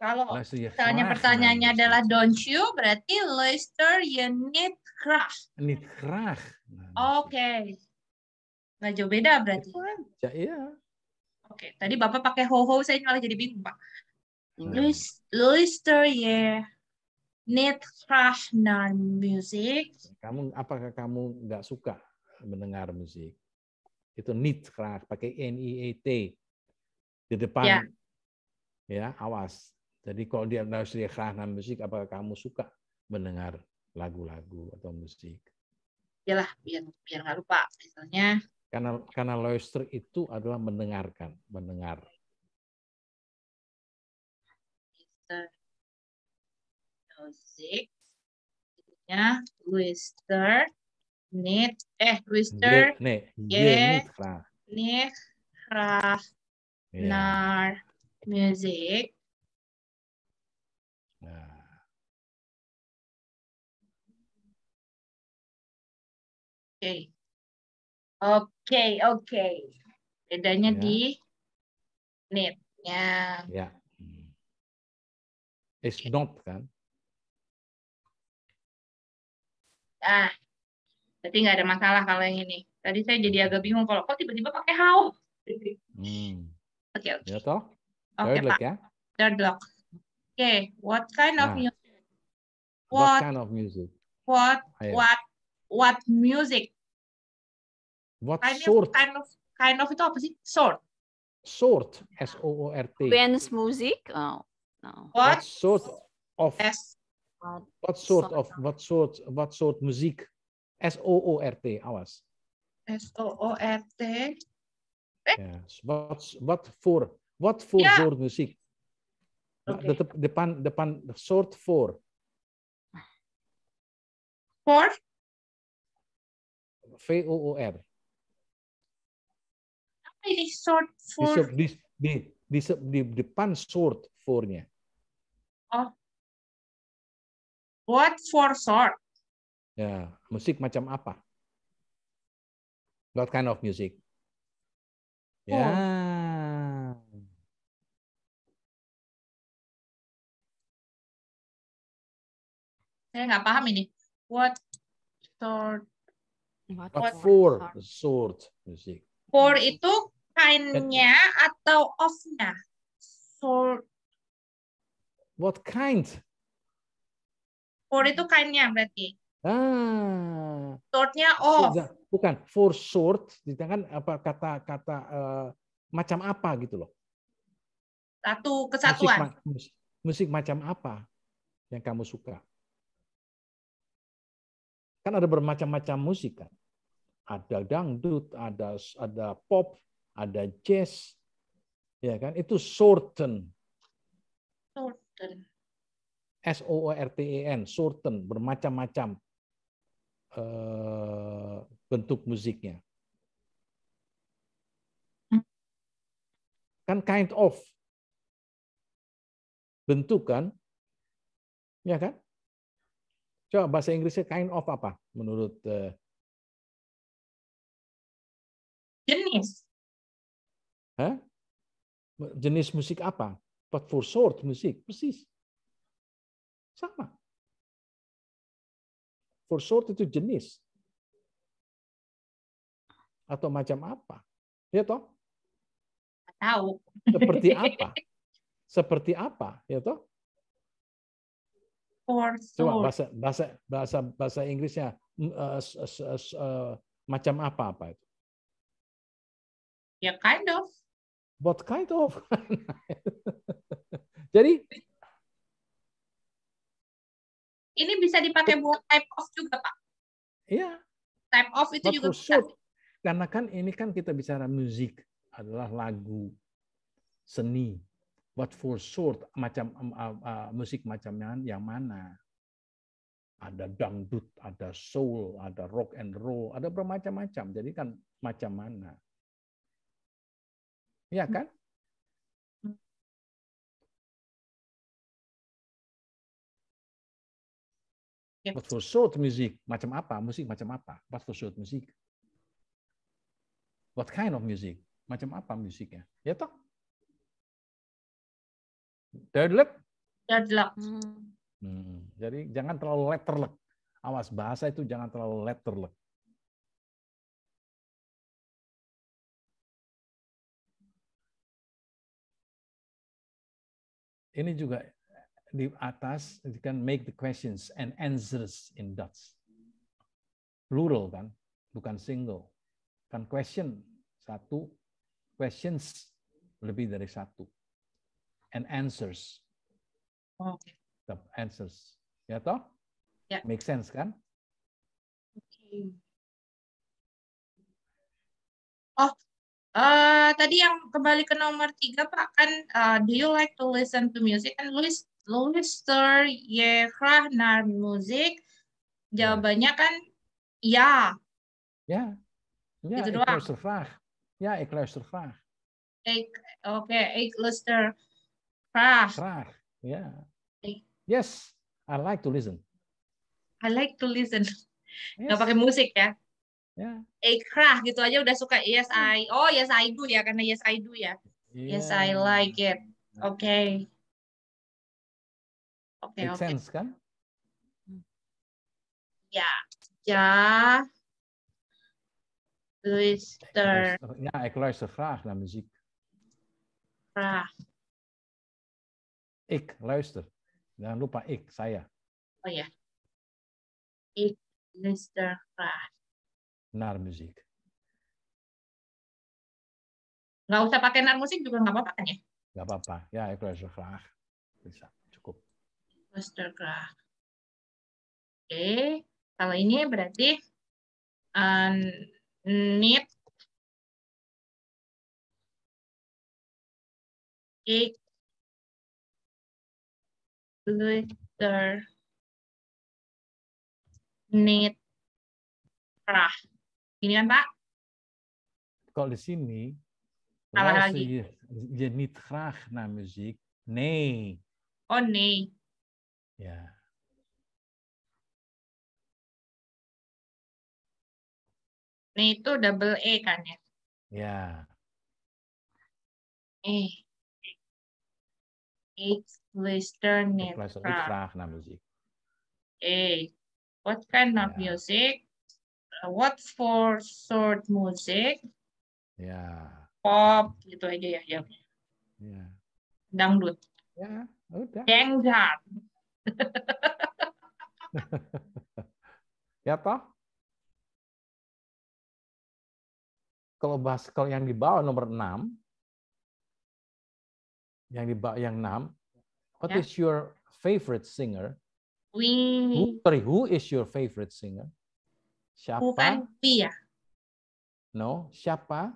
Kalau pertanyaannya pertanyaannya adalah don't you, berarti luister je niet graag. Niet graag. Oke. Okay. jauh beda berarti. Ja, iya. Oke, okay. tadi Bapak pakai ho-ho, saya malah jadi bingung, Pak. Iya. Luister je Need graag naar muziek. Kamu apakah kamu nggak suka mendengar musik. Itu need keras, pakai N I A e T di depan. Ya, ya awas. Jadi kalau dia harus dia kerana musik, apakah kamu suka mendengar lagu-lagu atau musik? Iyalah, biar biar nggak lupa misalnya. Karena karena loister itu adalah mendengarkan, mendengar. Music, ya, loister, Nit, eh, wister, ne, ye, nih, rah, iya. nar, music. Nah. Oke, okay. oke, okay, oke. Okay. Bedanya yeah. di nitnya. Ya. Yeah. It's okay. not kan? Ah, Berarti nggak ada masalah kalau yang ini. Tadi saya jadi agak bingung kalau kok tiba-tiba pakai how. Hmm. Oke. Ya toh. Oke okay, Ya? Third block. Oke, okay. what kind of nah. music? What, what kind of music? What ah, ya. what what music? What kind sort? Of, kind of kind of itu apa sih? Sort. Sort. S O O R T. Bands music? Oh. No. What, what sort of S what, what sort, sort of what sort what sort music? S O O R T, awas. S O O R T. Eh? Yes. Ya, what what for? What for yeah. soort muziek? Okay. De, depan depan soort for. For? V O O R. Apa ini soort for? Di, di, di, di depan soort for-nya. Oh. What for sort? Ya, musik macam apa? What kind of music? Ya. Oh. Saya nggak paham ini. What sort? What, what for sort music? For itu kindnya atau of-nya? Sort. What kind? For itu kindnya berarti. Ah. Shortnya off. Bukan for short, kan apa kata-kata uh, eh, macam apa gitu loh. Satu kesatuan. Musik, musik, musik macam apa yang kamu suka? Kan ada bermacam-macam musik kan. Ada dangdut, ada ada pop, ada jazz. Ya kan? Itu shorten. Shorten. S O O R T E N, shorten, bermacam-macam Eh, bentuk musiknya? Hmm. Kan kind of bentuk kan? Ya kan? Coba bahasa Inggrisnya kind of apa menurut eh, jenis? Hah? Jenis musik apa? But for short musik, persis. Sama. For sure itu jenis atau macam apa? Ya toh? Tahu. Seperti [laughs] apa? Seperti apa? Ya toh? For Coba bahasa bahasa bahasa bahasa Inggrisnya uh, uh, uh, macam apa apa itu? Ya yeah, kind of. What kind of? [laughs] Jadi ini bisa dipakai buat type off juga, Pak. Iya. Type off itu But juga bisa. Shoot. Karena kan ini kan kita bicara musik adalah lagu seni. What for short macam uh, uh, musik macamnya yang mana? Ada dangdut, ada soul, ada rock and roll, ada bermacam-macam. Jadi kan macam mana? Ya kan? What iya. for sort music? Macam apa? Musik macam apa? What for sort music? What kind of music? Macam apa musiknya? Ya toh? Deadlock? Deadlock. Hmm. Jadi jangan terlalu letterlek. Awas bahasa itu jangan terlalu letterlek. Ini juga di atas you can make the questions and answers in Dutch. Plural kan, bukan single. Kan question satu, questions lebih dari satu. And answers. Oh. The answers. Ya toh? Yeah. Make sense kan? Oke. Okay. Oh, uh, tadi yang kembali ke nomor tiga Pak kan uh, do you like to listen to music? And Luis ya yehrah nar musik. Jawabannya kan ya. Ya, Ja, ya, ik gitu doang. luister graag. Ja, ik luister graag. Ik, oké, okay, ik luister graag. Graag, ja. Ik. Yes, I like to listen. I like to listen. Yes. Gak pakai musik ya? Ya. Yeah. Ik graag gitu aja udah suka. Yes, I. Oh, yes I do ya karena yes I do ya. Yeah. Yes I iya. like it. Oke. Okay. Oke, okay, oke. Okay. kan? Ya, ja. Luister. Ja, ik luister graag naar muziek. Graag. Ik luister. Jangan lupa ik, saya. Oh ja. Ya. Ik luister graag. Naar muziek. Nggak usah pakai naar musik juga nggak apa-apa kan ya? Nggak apa-apa. Ya, ik luister graag. Bisa. Westergraaf. Oke, okay. kalau ini berarti uh, need it glitter need kerah. Ini kan Pak? Kalau di sini, kalau lagi. Je, je niet graag naar muziek. Nee. Oh nee. Ya. Ini itu double E kan ya? Ya. E. Explicitan Western music. E. What kind of yeah. music? Uh, what for sort music? Ya. Pop gitu aja ya jawabnya. Ya. Dangdut. Ya, udah. Jenggan. [laughs] ya toh? Kalau bahas kalau yang di bawah nomor 6 yang di bawah yang 6 what yeah. is your favorite singer? We who, sorry, who is your favorite singer? Siapa? Bukan we ya. No, siapa?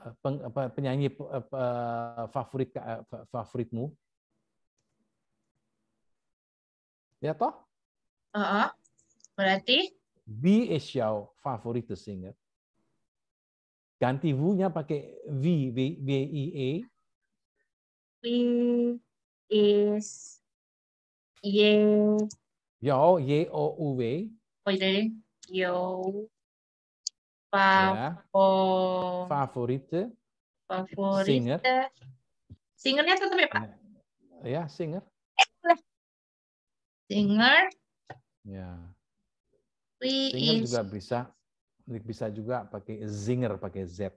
Eh, peng, apa, penyanyi apa, eh, eh, favorit favoritmu? Ya toh? Uh -uh. Berarti? B is your favorite singer. Ganti V-nya pakai V, V, V, E A V is Y. Yo, Y, O, U, V Oh, iya yo favor... ya. favorite. Favorite. Singer. Singernya tetap ya, Pak? Ya, singer. Singer. Ya. singer is... juga bisa bisa juga pakai zinger pakai z.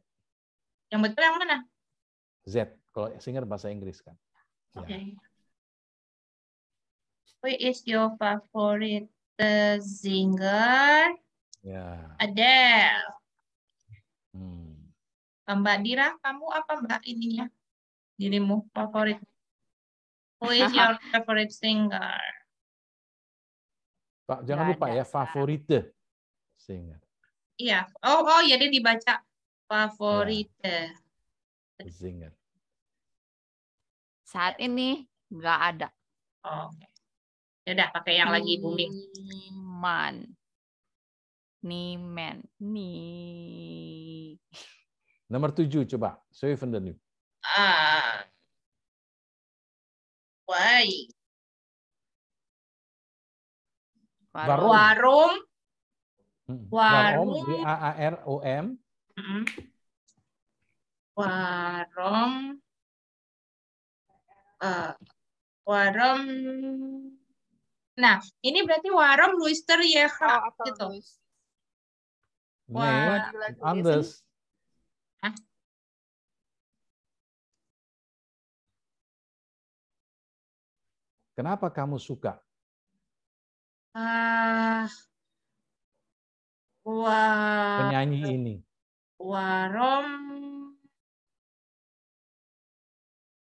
Yang betul yang mana? Z. Kalau singer bahasa Inggris kan. Ya. Oke. Okay. Ya. Who is your favorite singer? Ya. Adele. Hmm. Mbak Dira, kamu apa Mbak ininya? Dirimu favorit? Who is your [laughs] favorite singer? Pak, jangan lupa ya favorite. Saya Iya. Oh, oh ya dia dibaca favorite. Ya. Saat ini nggak ada. Oh, Oke. Okay. Ya pakai yang lagi booming. Niman. men. Ni. Nomor tujuh coba. Soy Ah. Uh, Why? Warum. Warum. Warum. W A A R O M. Warum. Uh, warum. Nah, ini berarti warum Luister Yeha oh, gitu. Wah, anders. Kenapa kamu suka? Ah, wa, penyanyi ini. Warom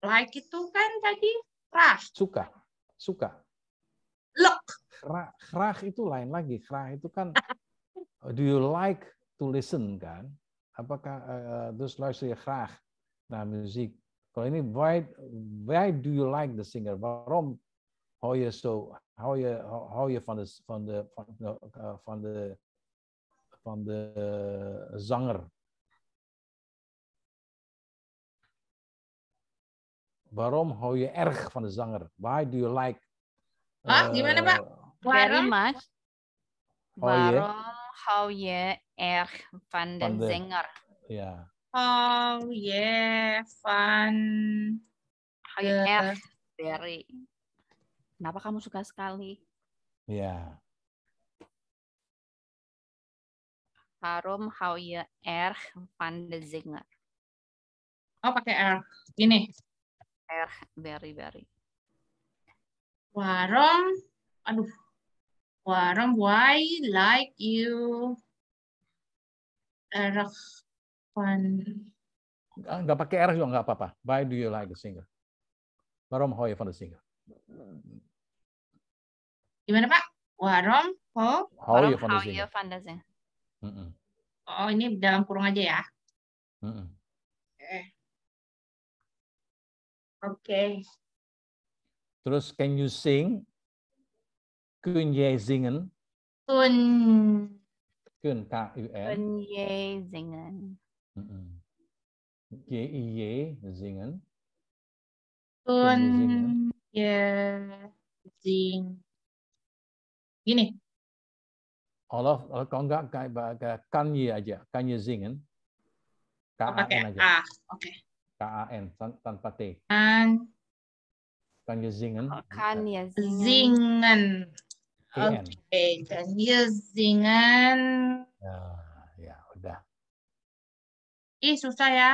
like itu kan tadi rah. Suka, suka. Look. Rah, rah itu lain lagi. Rah itu kan [laughs] do you like to listen kan? Apakah eh, terus lagi si rah? nah musik Kalau ini why why do you like the singer? Warom hou je, zo, hou je, hou je van, de, van, de, van, de, nou, eh, van, de, van de zanger? Waarom hou je erg van de zanger? Why do you like? Hah, uh, gimana Pak? Waarom? Mas. Waarom hou je erg van de, van de zanger? Ja. Hou je van... Hou je erg, very. Kenapa kamu suka sekali? Iya. Harum how you R van de Zinger. Oh, pakai R. Ini. R, very very. Warum, aduh. Warum, why like you R van... Gak pakai R juga nggak apa-apa. Why do you like the singer? Warum, how you van the singer? Gimana Pak? Warom ho Warom hauye fandasin. Oh ini dalam kurung aja ya. Mm -mm. Oke. Okay. Terus can you sing? Kun ye singen? Kun. Kun k u n. Kun ye singen. Mm -mm. i ye singen. Kun ye zingen. Gini. Allah, Allah kalau enggak Kanye aja, Kanye Zing kan? K A N aja. A, oke. Okay. K A N tanpa T. An. Kanye Zingen. Kanye oh, kan Zingen. Oke, okay. Kanye Zingen. Ya, ya udah. Ih susah ya.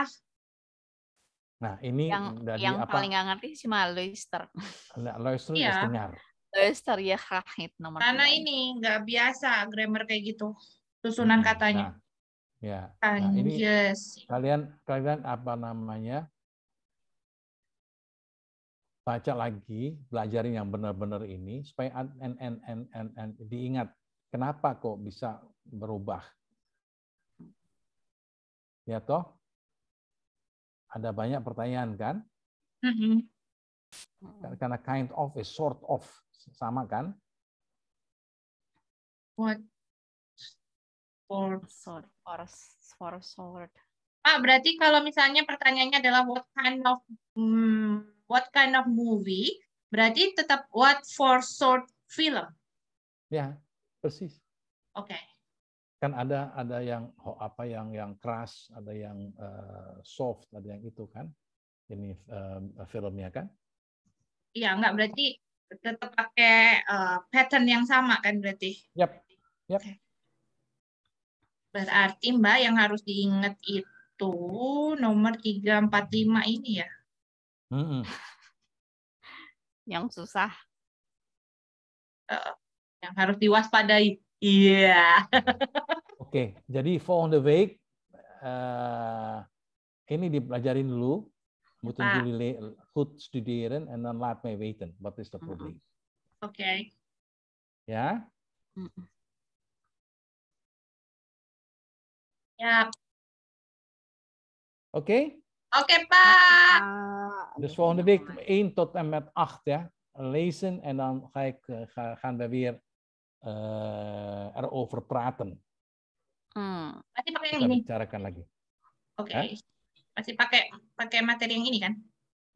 Nah ini yang dari yang apa? paling nggak ngerti si Loister. Nah, Loister ya iya. dengar. Ya, kahit nomor Karena dua. ini nggak biasa grammar kayak gitu. Susunan hmm, nah, katanya. Nah, ya. Nah, ini yes. kalian kalian apa namanya? baca lagi, belajarin yang benar-benar ini supaya and, and, and, and, and, diingat kenapa kok bisa berubah. Ya toh? Ada banyak pertanyaan kan? Mm-hmm. Karena kind of is sort of sama kan? What for sword for for sword. Pak, berarti kalau misalnya pertanyaannya adalah what kind of hmm, what kind of movie, berarti tetap what for sword film. Ya, persis. Oke. Okay. Kan ada ada yang oh, apa yang yang keras, ada yang uh, soft, ada yang itu kan. Ini uh, filmnya kan? Iya, enggak berarti tetap pakai uh, eh, pattern yang sama kan berarti? Yap. Okay. Berarti Mbak yang harus diingat itu nomor 345 ini ya. Mm -hmm. [laughs] yang susah. Uh, yang harus diwaspadai. Iya. Yeah. [laughs] Oke, okay. jadi for on the way, uh, eh, ini dipelajarin dulu Moeten ah. jullie goed studeren en dan laat mij weten wat is het mhm. probleem. Oké. Okay. Ja? Mhm. Ja. Oké? Oké, okay, pa! Dus volgende week 1 tot en met 8 hè, lezen en dan ga ik, eh, gaan we weer uh, erover praten. Hmm. Okay. Eh? masih pakai pakai materi yang ini kan?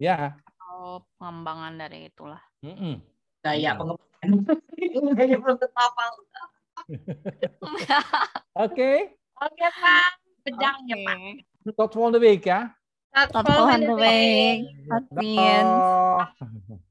Ya. Oh, pengembangan dari itulah. Mm -mm. Gaya iya. pengembangan. Gaya [laughs] Oke. Oke, Pak. Pedang okay. ya, Pak. Tot the week, ja? Ya. Tot the week. Amin. [laughs]